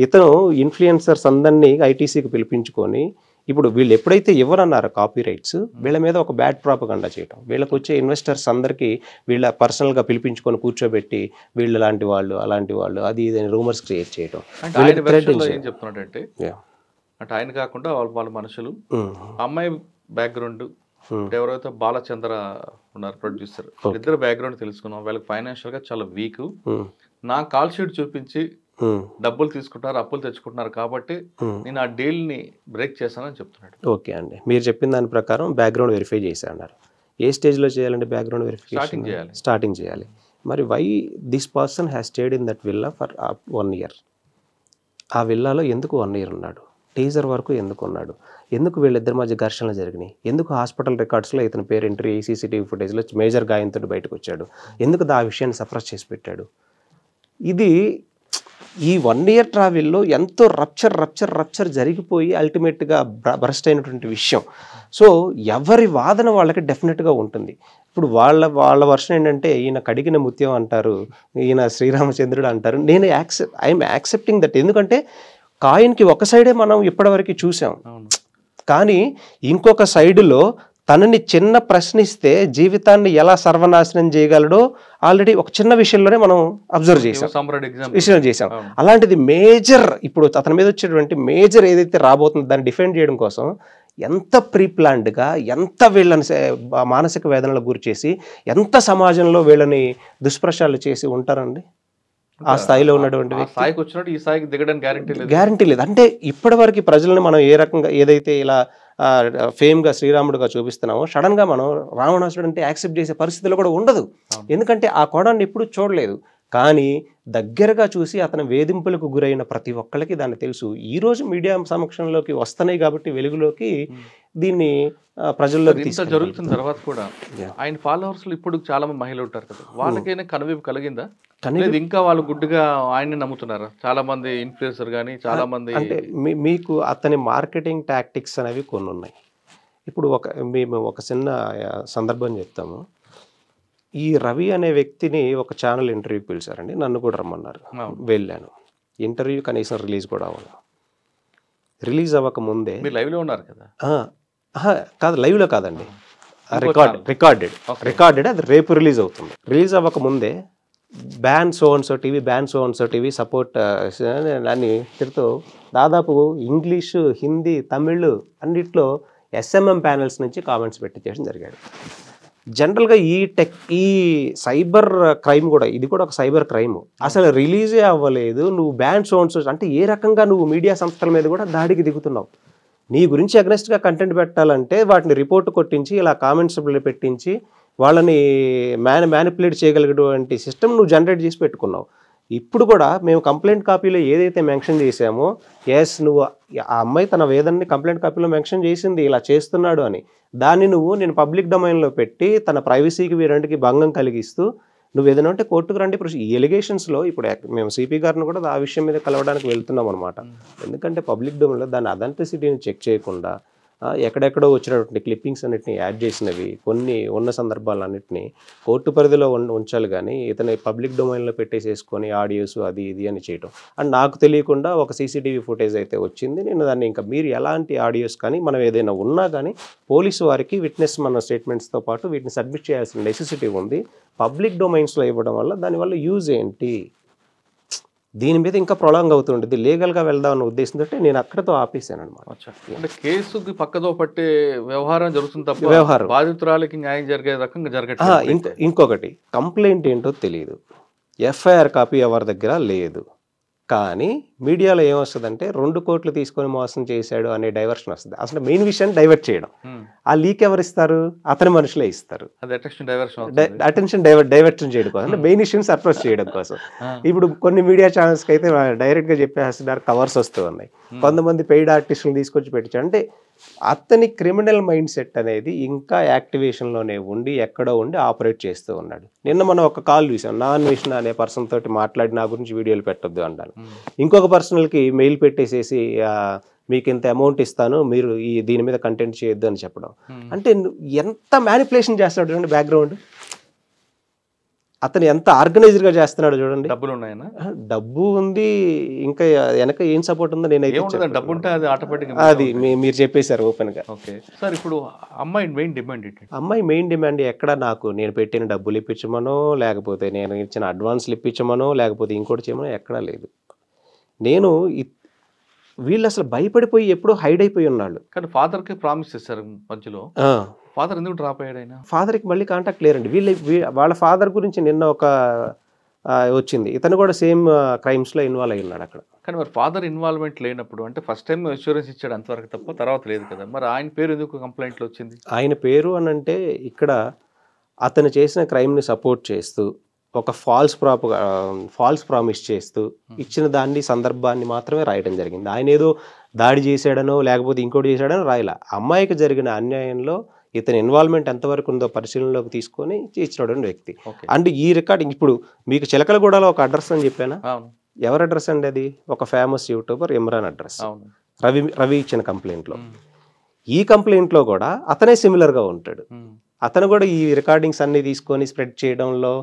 ఇతను ఇన్ఫ్లుయెన్సర్స్ అందరినీ ఐటీసీకి పిలిపించుకొని ఇప్పుడు వీళ్ళు ఎప్పుడైతే ఇవ్వరన్నారో కాపీ రైట్స్ hmm. వీళ్ళ మీద ఒక బ్యాడ్ ప్రాపగండా చేయటం వీళ్ళకి వచ్చే ఇన్వెస్టర్స్ అందరికీ వీళ్ళ పర్సనల్గా పిలిపించుకొని కూర్చోబెట్టి వీళ్ళు లాంటి వాళ్ళు అలాంటి వాళ్ళు అది ఇది రూమర్స్ క్రియేట్ చేయటం చెప్తున్నాడంటే అంటే ఆయన కాకుండా వాళ్ళ వాళ్ళ మనుషులు hmm. అమ్మాయి బ్యాక్గ్రౌండ్ hmm. ఎవరైతే బాలచంద్ర ఉన్నారు ప్రొడ్యూసర్ ఇద్దరు బ్యాక్గ్రౌండ్ తెలుసుకున్నాం వీళ్ళకి ఫైనాన్షియల్గా చాలా వీక్ నా కాల్ షీట్ చూపించి డబ్బులు తీసుకుంటున్నారు అప్పులు తెచ్చుకుంటున్నారు కాబట్టి నేను ఆ డీల్ని బ్రేక్ చేశానని చెప్తున్నాడు ఓకే అండి మీరు చెప్పిన దాని ప్రకారం బ్యాక్గ్రౌండ్ వెరిఫై చేశాడన్నారు ఏ స్టేజ్లో చేయాలంటే బ్యాక్గ్రౌండ్ స్టార్టింగ్ చేయాలి స్టార్టింగ్ చేయాలి మరి why this person has stayed in that villa for one year ఆ విల్లాలో ఎందుకు వన్ ఇయర్ ఉన్నాడు టీజర్ వరకు ఎందుకు ఉన్నాడు ఎందుకు వీళ్ళిద్దరి మధ్య ఘర్షణలు జరిగినాయి ఎందుకు హాస్పిటల్ రికార్డ్స్లో ఇతని పేరు ఎంట్రీ సీసీటీవీ ఫుటేజ్లో మేజర్ గాయంతో బయటకు వచ్చాడు ఎందుకు ఆ విషయాన్ని సఫరస్ చేసి పెట్టాడు ఇది ఈ వన్ ఇయర్ ట్రావెల్లో ఎంతో రప్చర్ రప్చర్ రప్చర్ జరిగిపోయి అల్టిమేట్గా బ్రస్ట్ అయినటువంటి విషయం సో ఎవరి వాదన వాళ్ళకి డెఫినెట్గా ఉంటుంది ఇప్పుడు వాళ్ళ వాళ్ళ వర్షన్ ఏంటంటే ఈయన కడిగిన ముత్యం అంటారు ఈయన శ్రీరామచంద్రుడు అంటారు నేను యాక్సెప్ట్ ఐఎమ్ యాక్సెప్టింగ్ దట్ ఎందుకంటే కాయిన్కి ఒక సైడే మనం ఇప్పటివరకు చూసాం కానీ ఇంకొక సైడులో తనని చిన్న ప్రశ్నిస్తే జీవితాన్ని ఎలా సర్వనాశనం చేయగలడో ఆల్రెడీ ఒక చిన్న విషయంలోనే మనం అబ్జర్వ్ చేసాం విషయం చేసాం అలాంటిది మేజర్ ఇప్పుడు అతని మీద వచ్చేటువంటి మేజర్ ఏదైతే రాబోతుందో దాన్ని డిఫెండ్ చేయడం కోసం ఎంత ప్రీప్లాన్డ్గా ఎంత వీళ్ళని మానసిక వేదనలకు గురి చేసి ఎంత సమాజంలో వీళ్ళని దుష్ప్రశాలు చేసి ఉంటారండి ఆ స్థాయిలో ఉన్నటువంటి స్థాయికి వచ్చినట్టు ఈ స్థాయికి దిగడానికి గ్యారంటీ లేదు గ్యారంటీ లేదు అంటే ఇప్పటి వరకు ప్రజలను మనం ఏ రకంగా ఏదైతే ఇలా ఫేమ్గా శ్రీరాముడుగా చూపిస్తున్నాము సడన్గా మనం రావణాసుడు అంటే యాక్సెప్ట్ చేసే పరిస్థితిలో కూడా ఉండదు ఎందుకంటే ఆ కోణాన్ని ఎప్పుడు చూడలేదు కానీ దగ్గరగా చూసి అతని వేధింపులకు గురైన ప్రతి ఒక్కరికి దాన్ని తెలుసు ఈరోజు మీడియా సమక్షంలోకి వస్తున్నాయి కాబట్టి వెలుగులోకి దీన్ని ప్రజల్లో జరుగుతున్న తర్వాత కూడా ఆయన ఫాలోవర్స్ ఇప్పుడు చాలా మంది మహిళలు ఉంటారు కదా వాళ్ళకైనా కనువి కలిగిందా కనీసం ఇంకా వాళ్ళు గుడ్డుగా ఆయన్ని నమ్ముతున్నారు చాలా మంది ఇన్ఫ్లుయెన్సర్ కానీ చాలా మంది అంటే మీకు అతని మార్కెటింగ్ టాక్టిక్స్ అనేవి కొన్ని ఉన్నాయి ఇప్పుడు ఒక మేము ఒక చిన్న సందర్భం చెప్తాము ఈ రవి అనే వ్యక్తిని ఒక ఛానల్ ఇంటర్వ్యూకి పిలిచారండి నన్ను కూడా రమ్మన్నారు వెళ్ళాను ఇంటర్వ్యూ కనీసం రిలీజ్ కూడా అవ్వాలి రిలీజ్ అవ్వక ముందే లైవ్లో ఉన్నారు కదా కాదు లైవ్లో కాదండి రికార్డ్ రికార్డెడ్ రికార్డెడ్ అది రేపు రిలీజ్ అవుతుంది రిలీజ్ అవ్వక ముందే ban so and so TV ban so and so TV support అని తిడుతూ దాదాపు ఇంగ్లీషు హిందీ తమిళ్ అన్నిట్లో ఎస్ఎంఎం ప్యానల్స్ నుంచి కామెంట్స్ పెట్టి చేయడం జరిగాడు జనరల్గా ఈ టెక్ ఈ సైబర్ క్రైమ్ కూడా ఇది కూడా ఒక సైబర్ క్రైమ్ అసలు రిలీజే అవ్వలేదు నువ్వు బ్యాన్ సోన్స్ అంటే ఏ రకంగా నువ్వు మీడియా సంస్థల మీద కూడా దాడికి దిగుతున్నావు నీ గురించి అగ్నెస్ట్గా కంటెంట్ పెట్టాలంటే వాటిని రిపోర్ట్ కొట్టించి ఇలా కామెంట్స్ పెట్టించి వాళ్ళని మ్యాన్ మ్యానిపులేట్ చేయగలిగేటువంటి సిస్టమ్ నువ్వు జనరేట్ చేసి పెట్టుకున్నావు ఇప్పుడు కూడా మేము కంప్లైంట్ కాపీలో ఏదైతే మెన్షన్ చేశామో ఎస్ నువ్వు ఆ అమ్మాయి తన వేదనని కంప్లైంట్ కాపీలో మెన్షన్ చేసింది ఇలా చేస్తున్నాడు అని దాన్ని నువ్వు నేను పబ్లిక్ డొమైన్లో పెట్టి తన ప్రైవసీకి వీరంటికి భంగం కలిగిస్తూ నువ్వు ఏదైనా ఉంటే కోర్టుకు రండి ఇప్పుడు ఈ ఎలిగేషన్స్లో ఇప్పుడు మేము సిపి గారిని కూడా ఆ విషయం మీద కలవడానికి వెళ్తున్నాం అనమాట ఎందుకంటే పబ్లిక్ డొమైన్లో దాన్ని అథెంటిసిటీని చెక్ చేయకుండా ఎక్కడెక్కడో వచ్చినటువంటి క్లిప్పింగ్స్ అన్నింటినీ యాడ్ చేసినవి కొన్ని ఉన్న సందర్భాలన్నింటినీ కోర్టు పరిధిలో ఉంచాలి కానీ ఇతని పబ్లిక్ డొమైన్లో పెట్టేసేసుకొని ఆడియోస్ అది ఇది అని చేయటం అండ్ నాకు తెలియకుండా ఒక సీసీటీవీ ఫుటేజ్ అయితే వచ్చింది నేను దాన్ని ఇంకా మీరు ఎలాంటి ఆడియోస్ కానీ మనం ఏదైనా ఉన్నా కానీ పోలీసు వారికి విట్నెస్ మన స్టేట్మెంట్స్తో పాటు వీటిని సబ్మిట్ చేయాల్సిన నెసెసిటీ ఉంది పబ్లిక్ డొమైన్స్లో ఇవ్వడం వల్ల దానివల్ల యూజ్ ఏంటి దీని మీద ఇంకా ప్రొలాంగ్ అవుతుండేది లీగల్గా వెళ్దాం అన్న ఉద్దేశంతో నేను అక్కడతో ఆపేశాను అనమాట అంటే కేసుకి పక్కతో పట్టే వ్యవహారం జరుగుతుంది తప్ప వ్యవహారం బాధితురాలకి న్యాయం జరిగే రకంగా జరగట్లేదు ఇంకొకటి కంప్లైంట్ ఏంటో తెలియదు ఎఫ్ఐఆర్ కాపీ ఎవరి దగ్గర లేదు కానీ మీడియాలో ఏమొస్తుందంటే రెండు కోట్లు తీసుకొని మోసం చేశాడు అనే డైవర్షన్ వస్తుంది అసలు మెయిన్ విషయాన్ని డైవర్ట్ చేయడం ఆ లీక్ ఎవరు ఇస్తారు అతని మనుషులే ఇస్తారు అటెన్షన్ డైవర్ట్ డైవర్షన్ చేయడం కోసం అంటే మెయిన్ ఇష్యూని సర్ప్రైజ్ చేయడం కోసం ఇప్పుడు కొన్ని మీడియా ఛానల్స్కి అయితే డైరెక్ట్గా చెప్పేస్తున్నారు కవర్స్ వస్తూ ఉన్నాయి కొంతమంది పెయిడ్ ఆర్టిస్టులు తీసుకొచ్చి పెట్టించారు అంటే అతని క్రిమినల్ మైండ్ సెట్ అనేది ఇంకా యాక్టివేషన్లోనే ఉండి ఎక్కడో ఉండి ఆపరేట్ చేస్తూ ఉన్నాడు నిన్న మనం ఒక కాల్ చూసాం నాన్ విష్ణ అనే పర్సన్ తోటి మాట్లాడి నా గురించి వీడియోలు పెట్టొద్దు అన్నాను ఇంకొక పర్సనల్కి మెయిల్ పెట్టేసేసి మీకు ఇంత అమౌంట్ ఇస్తాను మీరు ఈ దీని మీద కంటెంట్ చేయొద్దు అని చెప్పడం అంటే ఎంత మ్యానిపులేషన్ చేస్తాడు బ్యాక్గ్రౌండ్ అతను ఎంత ఆర్గనైజ్డ్ గా చేస్తున్నాడు చూడండి డబ్బులు ఉన్నాయన్నా డబ్బు ఉంది ఇంకా వెనక ఏం సపోర్ట్ ఉందో నేనైతే డబ్బు ఉంటే అది అది మీరు చెప్పేశారు ఓపెన్ గా ఓకే సార్ ఇప్పుడు అమ్మాయి మెయిన్ డిమాండ్ అమ్మాయి మెయిన్ డిమాండ్ ఎక్కడ నాకు నేను పెట్టిన డబ్బులు ఇప్పించమనో లేకపోతే నేను ఇచ్చిన అడ్వాన్స్లు ఇప్పించమనో లేకపోతే ఇంకోటి చేయమనో ఎక్కడా లేదు నేను వీళ్ళు అసలు భయపడిపోయి ఎప్పుడో హైడ్ అయిపోయి ఉన్నాళ్ళు కానీ ఫాదర్కి ప్రామిస్ చేశారు మధ్యలో ఫాదర్ ఎందుకు డ్రాప్ అయ్యాడు ఆయన ఫాదర్కి మళ్ళీ కాంటాక్ట్ లేరండి వీళ్ళ వాళ్ళ ఫాదర్ గురించి నిన్న ఒక వచ్చింది ఇతను కూడా సేమ్ క్రైమ్స్లో ఇన్వాల్వ్ అయి ఉన్నాడు అక్కడ కానీ మరి ఫాదర్ ఇన్వాల్వ్మెంట్ లేనప్పుడు అంటే ఫస్ట్ టైం ఇన్సూరెన్స్ ఇచ్చాడు అంతవరకు తప్ప తర్వాత లేదు కదా మరి ఆయన పేరు ఎందుకు కంప్లైంట్లో వచ్చింది ఆయన పేరు అని అంటే ఇక్కడ అతను చేసిన క్రైమ్ని సపోర్ట్ చేస్తూ ఒక ఫాల్స్ ప్రాప్ ఫాల్స్ ప్రామిస్ చేస్తూ hmm. ఇచ్చిన దాన్ని సందర్భాన్ని మాత్రమే రాయడం జరిగింది ఆయన ఏదో దాడి చేశాడనో లేకపోతే ఇంకోటి చేశాడనో రాయలా అమ్మాయికి జరిగిన అన్యాయంలో ఇతని ఇన్వాల్వ్మెంట్ ఎంతవరకు ఉందో పరిశీలనలోకి తీసుకొని ఇచ్చినటువంటి వ్యక్తి అండ్ ఈ రికార్డింగ్ ఇప్పుడు మీకు చిలకలగూడలో ఒక అడ్రస్ అని చెప్పానా ఎవరి అడ్రస్ అండి అది ఒక famous YouTuber Imran address Ravi Ravi ఇచ్చిన కంప్లైంట్లో ఈ కంప్లైంట్లో కూడా అతనే సిమిలర్గా ఉంటాడు అతను కూడా ఈ రికార్డింగ్స్ అన్ని తీసుకొని స్ప్రెడ్ చేయడంలో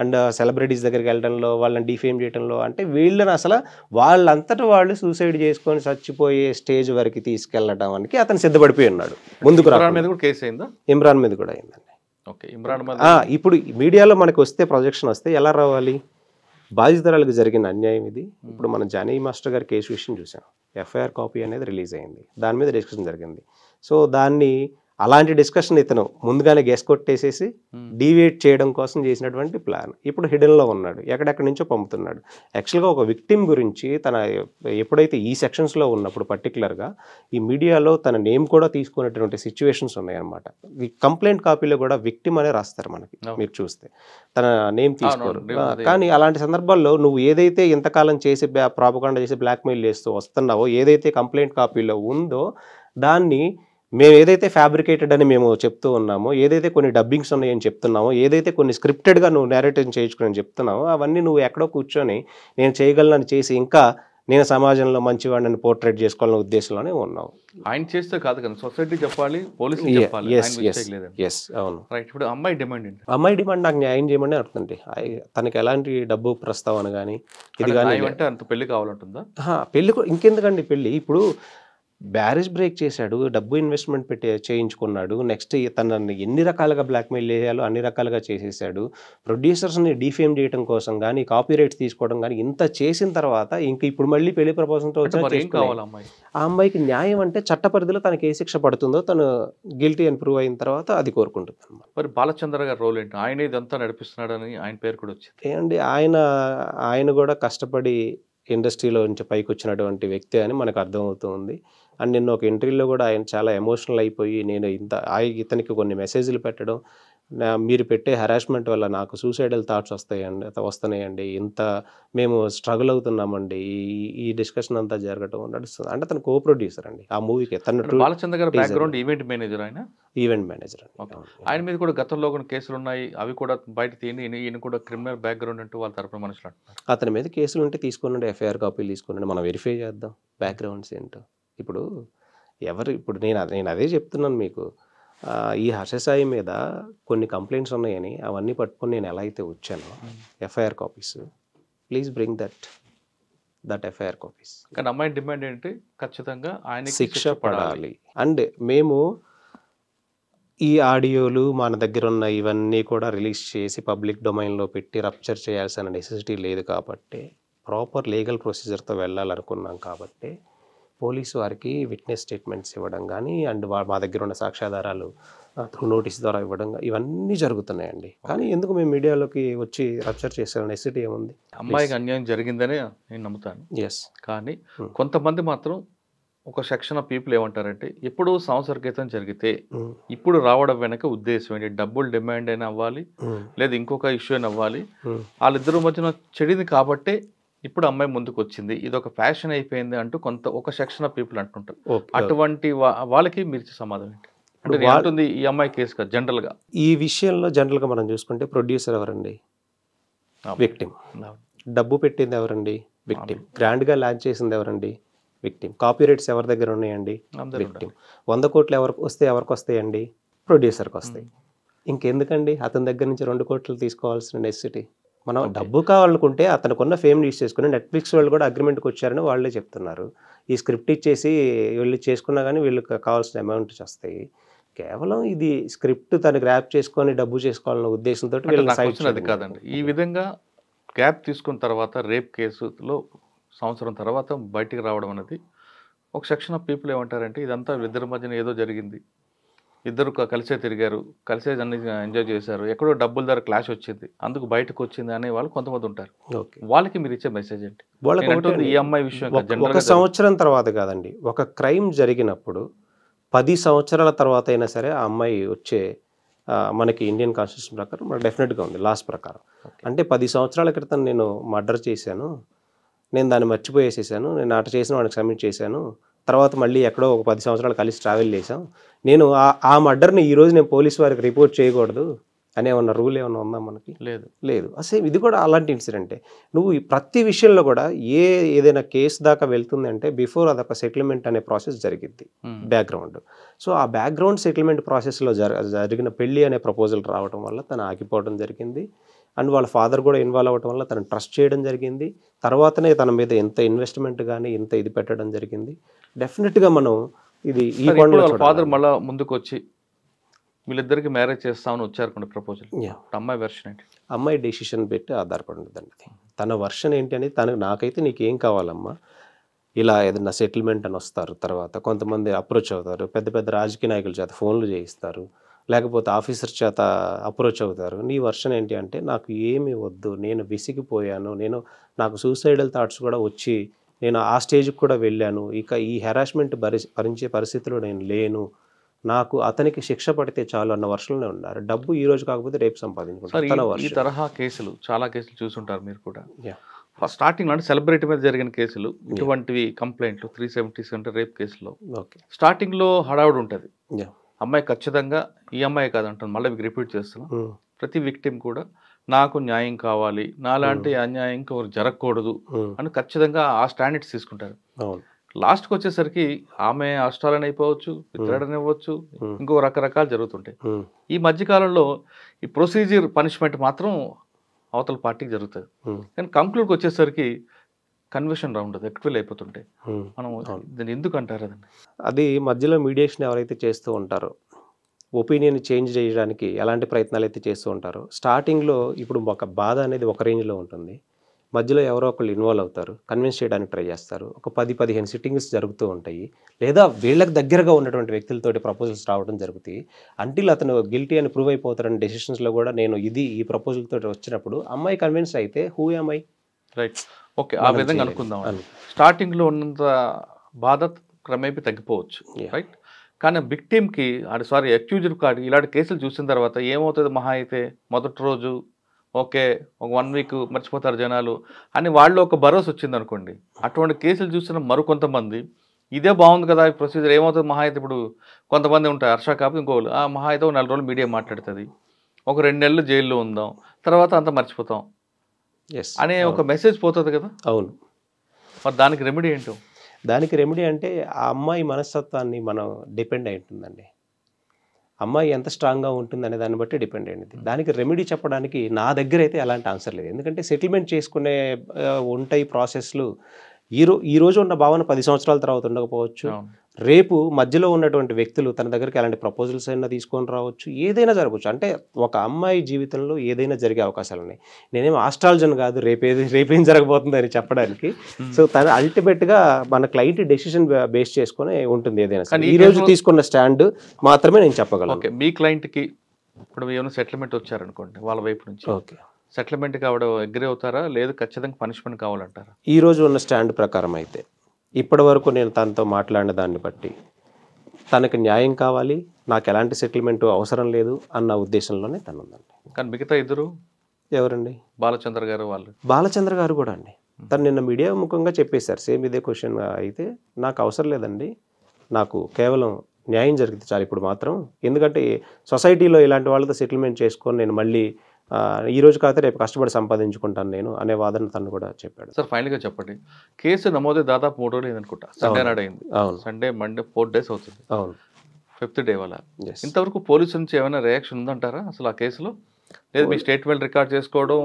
అండ్ సెలబ్రిటీస్ దగ్గరికి వెళ్ళడంలో వాళ్ళని డిఫేమ్ చేయడంలో అంటే వీళ్ళని అసలు వాళ్ళంతట వాళ్ళు సూసైడ్ చేసుకొని చచ్చిపోయే స్టేజ్ వరకు తీసుకెళ్ళడానికి అతను సిద్ధపడిపోయి ఉన్నాడు ముందుకు కూడా ఇమ్రాన్ మీద కూడా అయిందండి ఓకే ఇమ్రాన్ ఇప్పుడు మీడియాలో మనకు వస్తే ప్రొజెక్షన్ వస్తే ఎలా రావాలి బాధితురాలకు జరిగిన అన్యాయం ఇది ఇప్పుడు మన జానీ మాస్టర్ గారి కేసు విషయం చూసాం ఎఫ్ఐఆర్ కాపీ అనేది రిలీజ్ అయింది దాని మీద డిస్కషన్ జరిగింది సో దాన్ని అలాంటి డిస్కషన్ ఇతను ముందుగానే గెస్ కొట్టేసేసి డీవియేట్ hmm. చేయడం కోసం చేసినటువంటి ప్లాన్ ఇప్పుడు హిడెన్లో ఉన్నాడు ఎక్కడెక్కడి నుంచో పంపుతున్నాడు యాక్చువల్గా ఒక విక్టిమ్ గురించి తన ఎప్పుడైతే ఈ సెక్షన్స్లో ఉన్నప్పుడు పర్టికులర్గా ఈ మీడియాలో తన నేమ్ కూడా తీసుకునేటువంటి సిచ్యువేషన్స్ ఉన్నాయన్నమాట ఈ కంప్లైంట్ కాపీలో కూడా విక్టిమ్ అనే రాస్తారు మనకి మీరు చూస్తే తన నేమ్ తీసుకోరు కానీ అలాంటి సందర్భాల్లో నువ్వు ఏదైతే ఇంతకాలం చేసి ప్రాపకాండ చేసి బ్లాక్మెయిల్ చేస్తూ వస్తున్నావో ఏదైతే కంప్లైంట్ కాపీలో ఉందో దాన్ని మేము ఏదైతే ఫ్యాబ్రికేటెడ్ అని మేము చెప్తూ ఉన్నామో ఏదైతే కొన్ని డబ్బింగ్స్ ఉన్నాయని చెప్తున్నామో ఏదైతే కొన్ని స్క్రిప్టెడ్గా నువ్వు నేరేటివ్ చేయించుకుని చెప్తున్నావో అవన్నీ నువ్వు ఎక్కడో కూర్చొని నేను చేయగలను చేసి ఇంకా నేను సమాజంలో మంచివాడిని పోర్ట్రేట్ చేసుకోవాలనే ఉద్దేశంలోనే ఉన్నావు ఆయన చేస్తే కాదు కదా సొసైటీ చెప్పాలి పోలీసులు చెప్పాలి ఎస్ అవును రైట్ ఇప్పుడు అమ్మాయి డిమాండ్ ఏంటి అమ్మాయి డిమాండ్ నాకు న్యాయం చేయమని అంటుంది తనకి ఎలాంటి డబ్బు ప్రస్తావన కానీ ఇది కానీ అంత పెళ్లి కావాలంటుందా పెళ్లి ఇంకెందుకండి పెళ్లి ఇప్పుడు బ్యారేజ్ బ్రేక్ చేశాడు డబ్బు ఇన్వెస్ట్మెంట్ పెట్టి చేయించుకున్నాడు నెక్స్ట్ తనని ఎన్ని రకాలుగా బ్లాక్మెయిల్ చేయాలో అన్ని రకాలుగా చేసేసాడు ప్రొడ్యూసర్స్ని డిఫేమ్ చేయడం కోసం కానీ కాపీ రైట్స్ తీసుకోవడం కానీ ఇంత చేసిన తర్వాత ఇంక ఇప్పుడు మళ్ళీ పెళ్లి ప్రపోజల్తో వచ్చిన ఆ అమ్మాయికి న్యాయం అంటే చట్ట పరిధిలో తనకి ఏ శిక్ష పడుతుందో తను గిల్టీ అని ప్రూవ్ అయిన తర్వాత అది కోరుకుంటుంది అనమాట మరి బాలచంద్ర గారి రోల్ ఏంటి ఆయన ఇదంతా నడిపిస్తున్నాడని ఆయన పేరు కూడా వచ్చింది ఏమండి ఆయన ఆయన కూడా కష్టపడి ఇండస్ట్రీలో నుంచి పైకి వచ్చినటువంటి వ్యక్తి అని మనకు అర్థమవుతుంది అండ్ నిన్న ఒక ఇంటర్వ్యూలో కూడా ఆయన చాలా ఎమోషనల్ అయిపోయి నేను ఇంత ఇతనికి కొన్ని మెసేజ్లు పెట్టడం మీరు పెట్టే హెరాస్మెంట్ వల్ల నాకు సూసైడల్ థాట్స్ వస్తాయండి వస్తున్నాయండి ఇంత మేము స్ట్రగుల్ అవుతున్నామండి ఈ ఈ డిస్కషన్ అంతా జరగటం నడుస్తుంది అంటే తను కో ప్రొడ్యూసర్ అండి ఆ మూవీకి తను ఈవెంట్ మేనేజర్ ఆయన ఈవెంట్ మేనేజర్ ఆయన మీద కూడా గతంలో కొన్ని కేసులు ఉన్నాయి అవి కూడా బయట తీయండి ఈయన కూడా క్రిమినల్ బ్యాక్గ్రౌండ్ అంటూ వాళ్ళ తరపున మనుషులు అతని మీద కేసులు ఉంటే తీసుకోనండి ఎఫ్ఐఆర్ కాపీలు తీసుకోనండి మనం వెరిఫై చేద్దాం బ్యాక్గ్రౌండ్స్ ఏంటో ఇప్పుడు ఎవరు ఇప్పుడు నేను నేను అదే చెప్తున్నాను మీకు ఈ హర్షసాయి మీద కొన్ని కంప్లైంట్స్ ఉన్నాయని అవన్నీ పట్టుకొని నేను ఎలా అయితే వచ్చానో hmm. FIR copies please bring that that FIR copies కానీ అమ్మాయి డిమాండ్ ఏంటి ఖచ్చితంగా ఆయన శిక్ష పడాలి అండ్ మేము ఈ ఆడియోలు మన దగ్గర ఉన్న ఇవన్నీ కూడా రిలీజ్ చేసి పబ్లిక్ డొమైన్లో పెట్టి రప్చర్ చేయాల్సిన నెసెసిటీ లేదు కాబట్టి ప్రాపర్ లీగల్ ప్రొసీజర్తో వెళ్ళాలనుకున్నాం కాబట్టి పోలీసు వారికి విట్నెస్ స్టేట్మెంట్స్ ఇవ్వడం కానీ అండ్ మా దగ్గర ఉన్న సాక్ష్యాధారాలు నోటీస్ ద్వారా ఇవ్వడం ఇవన్నీ జరుగుతున్నాయండి కానీ ఎందుకు మేము మీడియాలోకి వచ్చి రప్చర్ చేసే ఏముంది అమ్మాయికి అన్యాయం జరిగిందని నేను నమ్ముతాను ఎస్ కానీ hmm. కొంతమంది మాత్రం ఒక సెక్షన్ ఆఫ్ పీపుల్ ఏమంటారంటే ఎప్పుడు సంవత్సర క్రితం జరిగితే hmm. ఇప్పుడు రావడం వెనక ఉద్దేశం ఏంటి డబ్బులు డిమాండ్ అయినా అవ్వాలి hmm. లేదా ఇంకొక ఇష్యూ అయినా అవ్వాలి వాళ్ళిద్దరి మధ్యన చెడింది కాబట్టే ఇప్పుడు అమ్మాయి ముందుకు వచ్చింది ఇది ఒక ఫ్యాషన్ అయిపోయింది అంటూ కొంత ఒక సెక్షన్ ఆఫ్ పీపుల్ అంటుంటారు అటువంటి వాళ్ళకి మీరు సమాధానం ఏంటి అంటే ఈ అమ్మాయి కేసు కదా జనరల్గా ఈ విషయంలో జనరల్గా మనం చూసుకుంటే ప్రొడ్యూసర్ ఎవరండి విక్టిమ్ డబ్బు పెట్టింది ఎవరండి విక్టిమ్ గ్రాండ్గా లాంచ్ చేసింది ఎవరండి విక్టిమ్ కాపీరైట్స్ ఎవరి దగ్గర ఉన్నాయండి విక్టిమ్ వంద కోట్లు ఎవరికి వస్తే ఎవరికి వస్తాయండి ప్రొడ్యూసర్కి వస్తాయి ఇంకెందుకండి అతని దగ్గర నుంచి రెండు కోట్లు తీసుకోవాల్సిన నెసిటీ మనం డబ్బు కావాలనుకుంటే అతనుకున్న ఫేమ్ యూజ్ చేసుకుని నెట్ఫ్లిక్స్ వాళ్ళు కూడా అగ్రిమెంట్కి వచ్చారని వాళ్ళే చెప్తున్నారు ఈ స్క్రిప్ట్ ఇచ్చేసి వీళ్ళు చేసుకున్నా కానీ వీళ్ళకి కావాల్సిన అమౌంట్ వస్తాయి కేవలం ఇది స్క్రిప్ట్ తను గ్రాప్ చేసుకొని డబ్బు చేసుకోవాలన్న ఉద్దేశంతో వీళ్ళకి కాదండి ఈ విధంగా గ్యాప్ తీసుకున్న తర్వాత రేప్ కేసులో సంవత్సరం తర్వాత బయటికి రావడం అనేది ఒక సెక్షన్ ఆఫ్ పీపుల్ ఏమంటారంటే ఇదంతా ఇద్దరి మధ్యన ఏదో జరిగింది ఇద్దరు కలిసే తిరిగారు కలిసే అన్ని ఎంజాయ్ చేశారు ఎక్కడో డబ్బుల ధర క్లాష్ వచ్చింది అందుకు బయటకు వచ్చింది అనే వాళ్ళు కొంతమంది ఉంటారు వాళ్ళకి మీరు ఇచ్చే మెసేజ్ ఏంటి వాళ్ళకి ఈ అమ్మాయి విషయం ఒక సంవత్సరం తర్వాత కాదండి ఒక క్రైమ్ జరిగినప్పుడు పది సంవత్సరాల తర్వాత అయినా సరే ఆ అమ్మాయి వచ్చే మనకి ఇండియన్ కాన్స్టిట్యూషన్ ప్రకారం మన డెఫినెట్గా ఉంది లాస్ట్ ప్రకారం అంటే పది సంవత్సరాల క్రితం నేను మర్డర్ చేశాను నేను దాన్ని మర్చిపోయేసేసాను నేను అట చేసిన వాడిని క్షమించేశాను తర్వాత మళ్ళీ ఎక్కడో ఒక పది సంవత్సరాలు కలిసి ట్రావెల్ చేసాం నేను ఆ మర్డర్ని ఈరోజు నేను పోలీస్ వారికి రిపోర్ట్ చేయకూడదు అనే ఉన్న రూల్ ఏమన్నా ఉందా మనకి లేదు లేదు అసలు ఇది కూడా అలాంటి ఇన్సిడెంటే నువ్వు ప్రతి విషయంలో కూడా ఏ ఏదైనా కేసు దాకా వెళ్తుందంటే బిఫోర్ అదొక సెటిల్మెంట్ అనే ప్రాసెస్ జరిగింది బ్యాక్గ్రౌండ్ సో ఆ బ్యాక్గ్రౌండ్ సెటిల్మెంట్ ప్రాసెస్లో జరిగిన పెళ్ళి అనే ప్రపోజల్ రావడం వల్ల తను ఆగిపోవడం జరిగింది అండ్ వాళ్ళ ఫాదర్ కూడా ఇన్వాల్వ్ అవ్వడం వల్ల తను ట్రస్ట్ చేయడం జరిగింది తర్వాతనే తన మీద ఎంత ఇన్వెస్ట్మెంట్ కానీ ఎంత ఇది పెట్టడం జరిగింది డెఫినెట్గా మనం ఇది ఈ ఫాదర్ మళ్ళీ ముందుకు వచ్చి వీళ్ళిద్దరికి మ్యారేజ్ చేస్తామని వచ్చారు ప్రపోజల్ అమ్మాయి వెర్షన్ ఏంటి అమ్మాయి డెసిషన్ పెట్టి ఆధారపడి ఉంటుందండి తన వర్షన్ ఏంటి అనేది తన నాకైతే నీకేం కావాలమ్మా ఇలా ఏదైనా సెటిల్మెంట్ అని వస్తారు తర్వాత కొంతమంది అప్రోచ్ అవుతారు పెద్ద పెద్ద రాజకీయ నాయకుల చేత ఫోన్లు చేయిస్తారు లేకపోతే ఆఫీసర్ చేత అప్రోచ్ అవుతారు నీ వర్షన్ ఏంటి అంటే నాకు ఏమి వద్దు నేను విసిగిపోయాను నేను నాకు సూసైడల్ థాట్స్ కూడా వచ్చి నేను ఆ స్టేజ్కి కూడా వెళ్ళాను ఇక ఈ హెరాస్మెంట్ భరి భరించే పరిస్థితిలో నేను లేను నాకు అతనికి శిక్ష పడితే చాలు అన్న వర్షంలోనే ఉన్నారు డబ్బు ఈ రోజు కాకపోతే రేపు సంపాదించుకుంటారు ఈ తరహా కేసులు చాలా కేసులు చూసుంటారు మీరు కూడా స్టార్టింగ్ అంటే సెలబ్రిటీ మీద జరిగిన కేసులు ఇటువంటివి కంప్లైంట్లు త్రీ సెవెంటీస్ అంటే రేపు కేసులో స్టార్టింగ్లో హడావుడు ఉంటుంది అమ్మాయి ఖచ్చితంగా ఈ అమ్మాయి కాదంటాను మళ్ళీ రిపీట్ చేస్తున్నాను ప్రతి విక్టిం కూడా నాకు న్యాయం కావాలి నాలాంటి అన్యాయం ఎవరు జరగకూడదు అని ఖచ్చితంగా ఆ స్టాండర్డ్స్ తీసుకుంటారు లాస్ట్కి వచ్చేసరికి ఆమె అష్టాలని అయిపోవచ్చు పిత్రాడని అవ్వచ్చు ఇంకో రకరకాలు జరుగుతుంటాయి ఈ మధ్యకాలంలో ఈ ప్రొసీజర్ పనిష్మెంట్ మాత్రం అవతల పార్టీకి జరుగుతుంది కానీ కంక్లూడ్కి వచ్చేసరికి కన్వర్షన్ రౌండ్ అది ఎక్కువ అయిపోతుంటే మనం దీన్ని ఎందుకు అంటారు అదండి అది మధ్యలో మీడియేషన్ ఎవరైతే చేస్తూ ఉంటారో ఒపీనియన్ చేంజ్ చేయడానికి ఎలాంటి ప్రయత్నాలు అయితే చేస్తూ ఉంటారో స్టార్టింగ్లో ఇప్పుడు ఒక బాధ అనేది ఒక రేంజ్లో ఉంటుంది మధ్యలో ఎవరో ఒకళ్ళు ఇన్వాల్వ్ అవుతారు కన్విన్స్ చేయడానికి ట్రై చేస్తారు ఒక పది పదిహేను సిట్టింగ్స్ జరుగుతూ ఉంటాయి లేదా వీళ్ళకి దగ్గరగా ఉన్నటువంటి వ్యక్తులతోటి ప్రపోజల్స్ రావడం జరుగుతాయి అంటిల్ అతను గిల్టీ అని ప్రూవ్ అయిపోతారని డెసిషన్స్లో కూడా నేను ఇది ఈ ప్రపోజల్తో వచ్చినప్పుడు అమ్మాయి కన్విన్స్ అయితే హూ ఎమ్ఐ రైట్ ఓకే ఆ విధంగా అనుకుందాం స్టార్టింగ్లో ఉన్నంత బాధ క్రమేపీ తగ్గిపోవచ్చు రైట్ కానీ విక్టిమ్కి ఆడు సారీ అక్యూజ్డ్ కాడి ఇలాంటి కేసులు చూసిన తర్వాత ఏమవుతుంది మహా అయితే మొదటి రోజు ఓకే ఒక వన్ వీక్ మర్చిపోతారు జనాలు అని వాళ్ళు ఒక భరోసా వచ్చింది అనుకోండి అటువంటి కేసులు చూసిన మరికొంతమంది ఇదే బాగుంది కదా ప్రొసీజర్ ఏమవుతుంది మహా అయితే ఇప్పుడు కొంతమంది ఉంటారు హర్ష కాపు ఇంకోళ్ళు ఆ మహా అయితే ఒక నెల రోజులు మీడియా మాట్లాడుతుంది ఒక రెండు నెలలు జైల్లో ఉందాం తర్వాత అంతా మర్చిపోతాం అనే ఒక మెసేజ్ పోతుంది కదా అవును మరి దానికి రెమెడీ ఏంటో దానికి రెమెడీ అంటే ఆ అమ్మాయి మనస్తత్వాన్ని మనం డిపెండ్ అయి ఉంటుందండి అమ్మాయి ఎంత స్ట్రాంగ్గా ఉంటుంది అనే దాన్ని బట్టి డిపెండ్ అయింది hmm. దానికి రెమెడీ చెప్పడానికి నా దగ్గర అయితే అలాంటి ఆన్సర్ లేదు ఎందుకంటే సెటిల్మెంట్ చేసుకునే ఉంటాయి ప్రాసెస్లు ఈరో ఈ రోజు ఉన్న భావన పది సంవత్సరాల తర్వాత ఉండకపోవచ్చు రేపు మధ్యలో ఉన్నటువంటి వ్యక్తులు తన దగ్గరికి అలాంటి ప్రపోజల్స్ అయినా తీసుకొని రావచ్చు ఏదైనా జరగవచ్చు అంటే ఒక అమ్మాయి జీవితంలో ఏదైనా జరిగే అవకాశాలు ఉన్నాయి నేనేం ఆస్ట్రాలజన్ కాదు రేపేది రేపేం జరగబోతుందని చెప్పడానికి సో తను అల్టిమేట్గా మన క్లయింట్ డెసిషన్ బేస్ చేసుకొని ఉంటుంది ఏదైనా ఈ రోజు తీసుకున్న స్టాండ్ మాత్రమే నేను చెప్పగలను ఓకే మీ క్లయింట్కి ఇప్పుడు ఏమైనా సెటిల్మెంట్ వచ్చారనుకోండి వాళ్ళ వైపు నుంచి ఓకే సెటిల్మెంట్ కావడం అగ్రి అవుతారా లేదు ఖచ్చితంగా పనిష్మెంట్ కావాలంటారా ఈ రోజు ఉన్న స్టాండ్ ప్రకారం అయితే ఇప్పటి వరకు నేను తనతో మాట్లాడిన దాన్ని బట్టి తనకు న్యాయం కావాలి నాకు ఎలాంటి సెటిల్మెంట్ అవసరం లేదు అన్న ఉద్దేశంలోనే తను ఉందండి కానీ మిగతా ఇద్దరు ఎవరండి బాలచంద్ర గారు వాళ్ళు బాలచంద్ర గారు కూడా అండి తను నిన్న మీడియా ముఖంగా చెప్పేశారు సేమ్ ఇదే క్వశ్చన్ అయితే నాకు అవసరం లేదండి నాకు కేవలం న్యాయం జరిగితే చాలు ఇప్పుడు మాత్రం ఎందుకంటే సొసైటీలో ఇలాంటి వాళ్ళతో సెటిల్మెంట్ చేసుకొని నేను మళ్ళీ ఈ రోజు కాకపోతే రేపు కష్టపడి సంపాదించుకుంటాను నేను అనే వాదన తను కూడా చెప్పాడు సార్ ఫైనల్గా చెప్పండి కేసు నమోదు దాదాపు మూడు రోజులు అనుకుంటా సండే నాడు అయింది సండే మండే ఫోర్ డేస్ అవుతుంది అవును ఫిఫ్త్ డే వల్ల ఇంతవరకు పోలీసు నుంచి ఏమైనా రియాక్షన్ ఉందంటారా అసలు ఆ కేసులో లేదు మీ స్టేట్మెంట్ రికార్డ్ చేసుకోవడం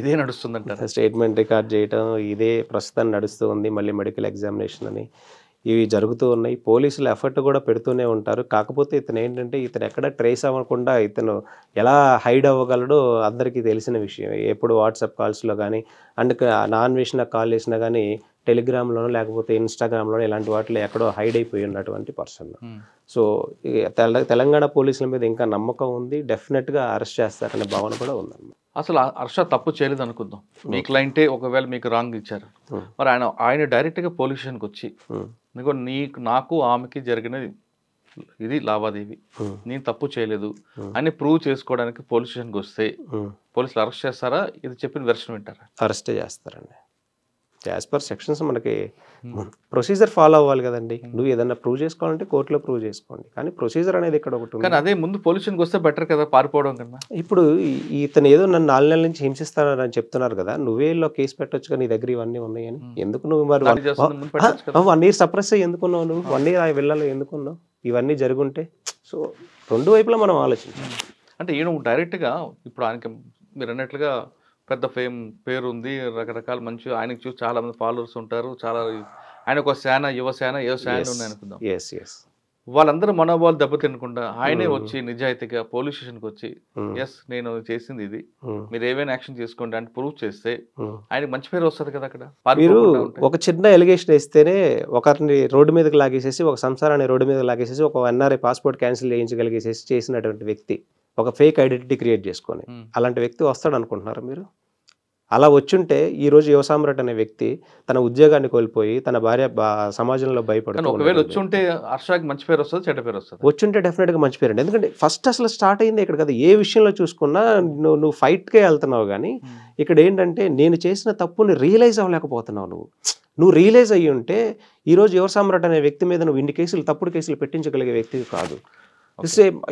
ఇదే నడుస్తుందంట స్టేట్మెంట్ రికార్డ్ చేయడం ఇదే ప్రస్తుతం నడుస్తూ ఉంది మళ్ళీ మెడికల్ ఎగ్జామినేషన్ అని ఇవి జరుగుతూ ఉన్నాయి పోలీసులు ఎఫర్ట్ కూడా పెడుతూనే ఉంటారు కాకపోతే ఇతను ఏంటంటే ఇతను ఎక్కడ ట్రేస్ అవ్వకుండా ఇతను ఎలా హైడ్ అవ్వగలడో అందరికీ తెలిసిన విషయం ఎప్పుడు వాట్సాప్ కాల్స్లో కానీ అండ్ నాన్ వేసిన కాల్ చేసినా కానీ టెలిగ్రామ్లోనో లేకపోతే ఇన్స్టాగ్రామ్లోనో ఇలాంటి వాటిలో ఎక్కడో హైడ్ అయిపోయి ఉన్నటువంటి పర్సన్ సో తెలంగాణ పోలీసుల మీద ఇంకా నమ్మకం ఉంది డెఫినెట్గా అరెస్ట్ చేస్తారనే భావన కూడా ఉందండి అసలు హర్ష తప్పు చేయలేదు అనుకుందాం మీ క్లయింటే ఒకవేళ మీకు రాంగ్ ఇచ్చారు మరి ఆయన ఆయన డైరెక్ట్గా పోలీస్ స్టేషన్కి వచ్చి నీకు నీకు నాకు ఆమెకి జరిగినది ఇది లావాదేవి నేను తప్పు చేయలేదు అని ప్రూవ్ చేసుకోవడానికి పోలీస్ స్టేషన్కి వస్తే పోలీసులు అరెస్ట్ చేస్తారా ఇది చెప్పిన వెర్షన్ వింటారా అరెస్ట్ చేస్తారండి యాజ్ పర్ సెక్షన్స్ మనకి ప్రొసీజర్ ఫాలో అవ్వాలి కదండి hmm. నువ్వు ఏదన్నా ప్రూవ్ చేసుకోవాలంటే కోర్టులో ప్రూవ్ చేసుకోండి కానీ ప్రొసీజర్ అనేది ఇక్కడ ఒకటి అదే ముందు పోలీసులకు వస్తే బెటర్ కదా పారిపోవడం కన్నా ఇప్పుడు ఇతను ఏదో నన్ను నాలుగు నెలల నుంచి హింసిస్తానని చెప్తున్నారు కదా నువ్వే ఇలా కేసు పెట్టొచ్చు కానీ నీ దగ్గర ఇవన్నీ ఉన్నాయని hmm. ఎందుకు నువ్వు మరి వన్ ఇయర్ సప్రెస్ ఎందుకున్నావు నువ్వు వన్ ఇయర్ వెళ్ళాలి ఎందుకున్నావు ఇవన్నీ జరుగుంటే సో రెండు వైపులా మనం ఆలోచించాలి hmm. అంటే ఈయన డైరెక్ట్గా ఇప్పుడు ఆయనకి మీరు అన్నట్లుగా పెద్ద ఫేమ్ పేరు ఉంది రకరకాల మంచి ఆయనకి చూసి చాలా మంది ఫాలోవర్స్ ఉంటారు చాలా ఆయన ఒక సేన యువ సేన యువ సేన ఉన్నాయి అనుకుందాం వాళ్ళందరూ మనోభావాలు దెబ్బతినకుండా ఆయనే hmm. వచ్చి నిజాయితీగా పోలీస్ స్టేషన్ కి వచ్చి ఎస్ hmm. నేను చేసింది ఇది hmm. మీరు ఏమైనా యాక్షన్ చేసుకోండి అంటే ప్రూవ్ చేస్తే ఆయనకి మంచి పేరు వస్తుంది కదా అక్కడ మీరు ఒక చిన్న ఎలిగేషన్ వేస్తేనే ఒకరిని రోడ్డు మీదకి లాగేసేసి ఒక సంసారాన్ని రోడ్డు మీద లాగేసేసి ఒక ఎన్ఆర్ఐ పాస్పోర్ట్ క్యాన్సిల్ చేయించగలిగేసేసి చేసినటువంటి వ్యక్తి ఒక ఫేక్ ఐడెంటిటీ క్రియేట్ చేసుకొని అలాంటి వ్యక్తి వస్తాడు అనుకుంటున్నారు మీరు అలా వచ్చుంటే ఈరోజు యువసామ్రాట్ అనే వ్యక్తి తన ఉద్యోగాన్ని కోల్పోయి తన భార్య సమాజంలో భయపడుతుంది ఒకవేళ వచ్చుంటే హర్షాకి మంచి పేరు వచ్చుంటే డెఫినెట్గా మంచి పేరు అండి ఎందుకంటే ఫస్ట్ అసలు స్టార్ట్ అయింది ఇక్కడ కదా ఏ విషయంలో చూసుకున్నా నువ్వు నువ్వు ఫైట్కే వెళ్తున్నావు కానీ ఇక్కడ ఏంటంటే నేను చేసిన తప్పుని రియలైజ్ అవ్వలేకపోతున్నావు నువ్వు నువ్వు రియలైజ్ అయ్యి ఉంటే ఈ రోజు యువసామ్రాట్ అనే వ్యక్తి మీద నువ్వు ఇన్ని కేసులు తప్పుడు కేసులు పెట్టించగలిగే వ్యక్తి కాదు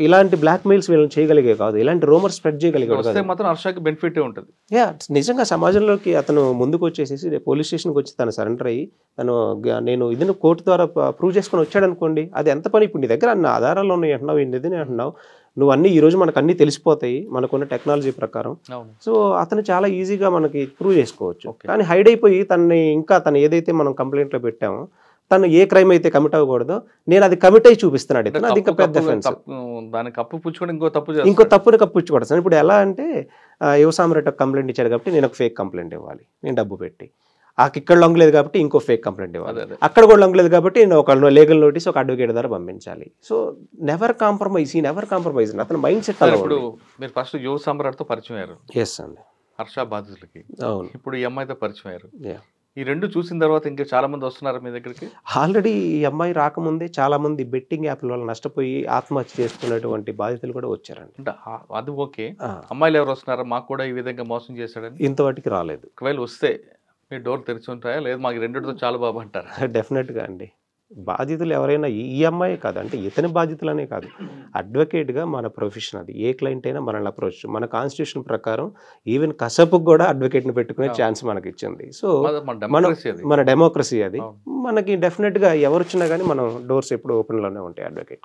ఇలాంటి బ్లాక్ మెయిల్స్ వీళ్ళని చేయగలిగే కాదు ఇలాంటి రూమర్ స్ప్రెడ్ చేయగలిగే మాత్రం బెనిఫిట్ ఉంటుంది యా నిజంగా సమాజంలోకి అతను ముందుకు వచ్చేసేసి పోలీస్ స్టేషన్కి వచ్చి తను సరెండర్ అయ్యి తను నేను ఇదిని కోర్టు ద్వారా ప్రూవ్ చేసుకొని వచ్చాడు అనుకోండి అది ఎంత పని ఇప్పుడు నీ దగ్గర అన్న ఆధారాలు ఉన్నాయి అంటున్నావు ఇది అంటున్నావు నువ్వు అన్ని ఈ రోజు మనకు అన్ని తెలిసిపోతాయి మనకున్న టెక్నాలజీ ప్రకారం సో అతను చాలా ఈజీగా మనకి ప్రూవ్ చేసుకోవచ్చు కానీ హైడ్ అయిపోయి తనని ఇంకా తను ఏదైతే మనం కంప్లైంట్లో పెట్టామో తను ఏ క్రైమ్ అయితే కమిట్ అవ్వకూడదో నేను అది కమిట్ అయి చూపిస్తున్నాడు ఇతను అది ఇంకా పెద్ద దాన్ని పుచ్చుకోవడం ఇంకో తప్పు ఇంకో తప్పుని కప్పుచ్చుకోవడం సార్ ఇప్పుడు ఎలా అంటే యువసామరెడ్డి ఒక కంప్లైంట్ ఇచ్చాడు కాబట్టి నేను ఒక ఫేక్ కంప్లైంట్ ఇవ్వాలి నేను డబ్బు పెట్టి ఇక్కడ లొంగలేదు కాబట్టి ఇంకో ఫేక్ కంప్లైంట్ ఇవ్వాలి అక్కడ కూడా లొంగలేదు కాబట్టి నేను ఒక లీగల్ నోటీస్ ఒక అడ్వకేట్ ద్వారా పంపించాలి సో నెవర్ కాంప్రమైజ్ ఈ నెవర్ కాంప్రమైజ్ అతను మైండ్ సెట్ ఇప్పుడు మీరు ఫస్ట్ యువ సామ్రాట్తో పరిచయం అయ్యారు ఎస్ అండి హర్ష బాధితులకి అవును ఇప్పుడు ఈ అమ్మాయితో పరిచయం అయ్యారు ఈ రెండు చూసిన తర్వాత ఇంకా చాలా మంది వస్తున్నారు మీ దగ్గరికి ఆల్రెడీ ఈ అమ్మాయి రాకముందే చాలా మంది బెట్టింగ్ యాప్ల వల్ల నష్టపోయి ఆత్మహత్య చేసుకున్నటువంటి బాధితులు కూడా వచ్చారండి అంటే అది ఓకే అమ్మాయిలు ఎవరు వస్తున్నారో మాకు కూడా ఈ విధంగా మోసం చేశాడని ఇంతవాటికి రాలేదు ఒకవేళ వస్తే మీ డోర్ తెరిచి ఉంటాయా లేదు మాకు రెండుతో చాలా బాబు అంటారు డెఫినెట్గా అండి బాధితులు ఎవరైనా ఈ అమ్మాయి కాదు అంటే ఇతని బాధ్యతలనే కాదు అడ్వకేట్గా మన ప్రొఫెషన్ అది ఏ క్లయింట్ అయినా మనల్ని అప్రోచ్ మన కాన్స్టిట్యూషన్ ప్రకారం ఈవెన్ కసపు కూడా అడ్వకేట్ని పెట్టుకునే ఛాన్స్ మనకి ఇచ్చింది సో మన మన డెమోక్రసీ అది మనకి డెఫినెట్గా ఎవరు వచ్చినా కానీ మనం డోర్స్ ఎప్పుడు ఓపెన్లోనే ఉంటాయి అడ్వకేట్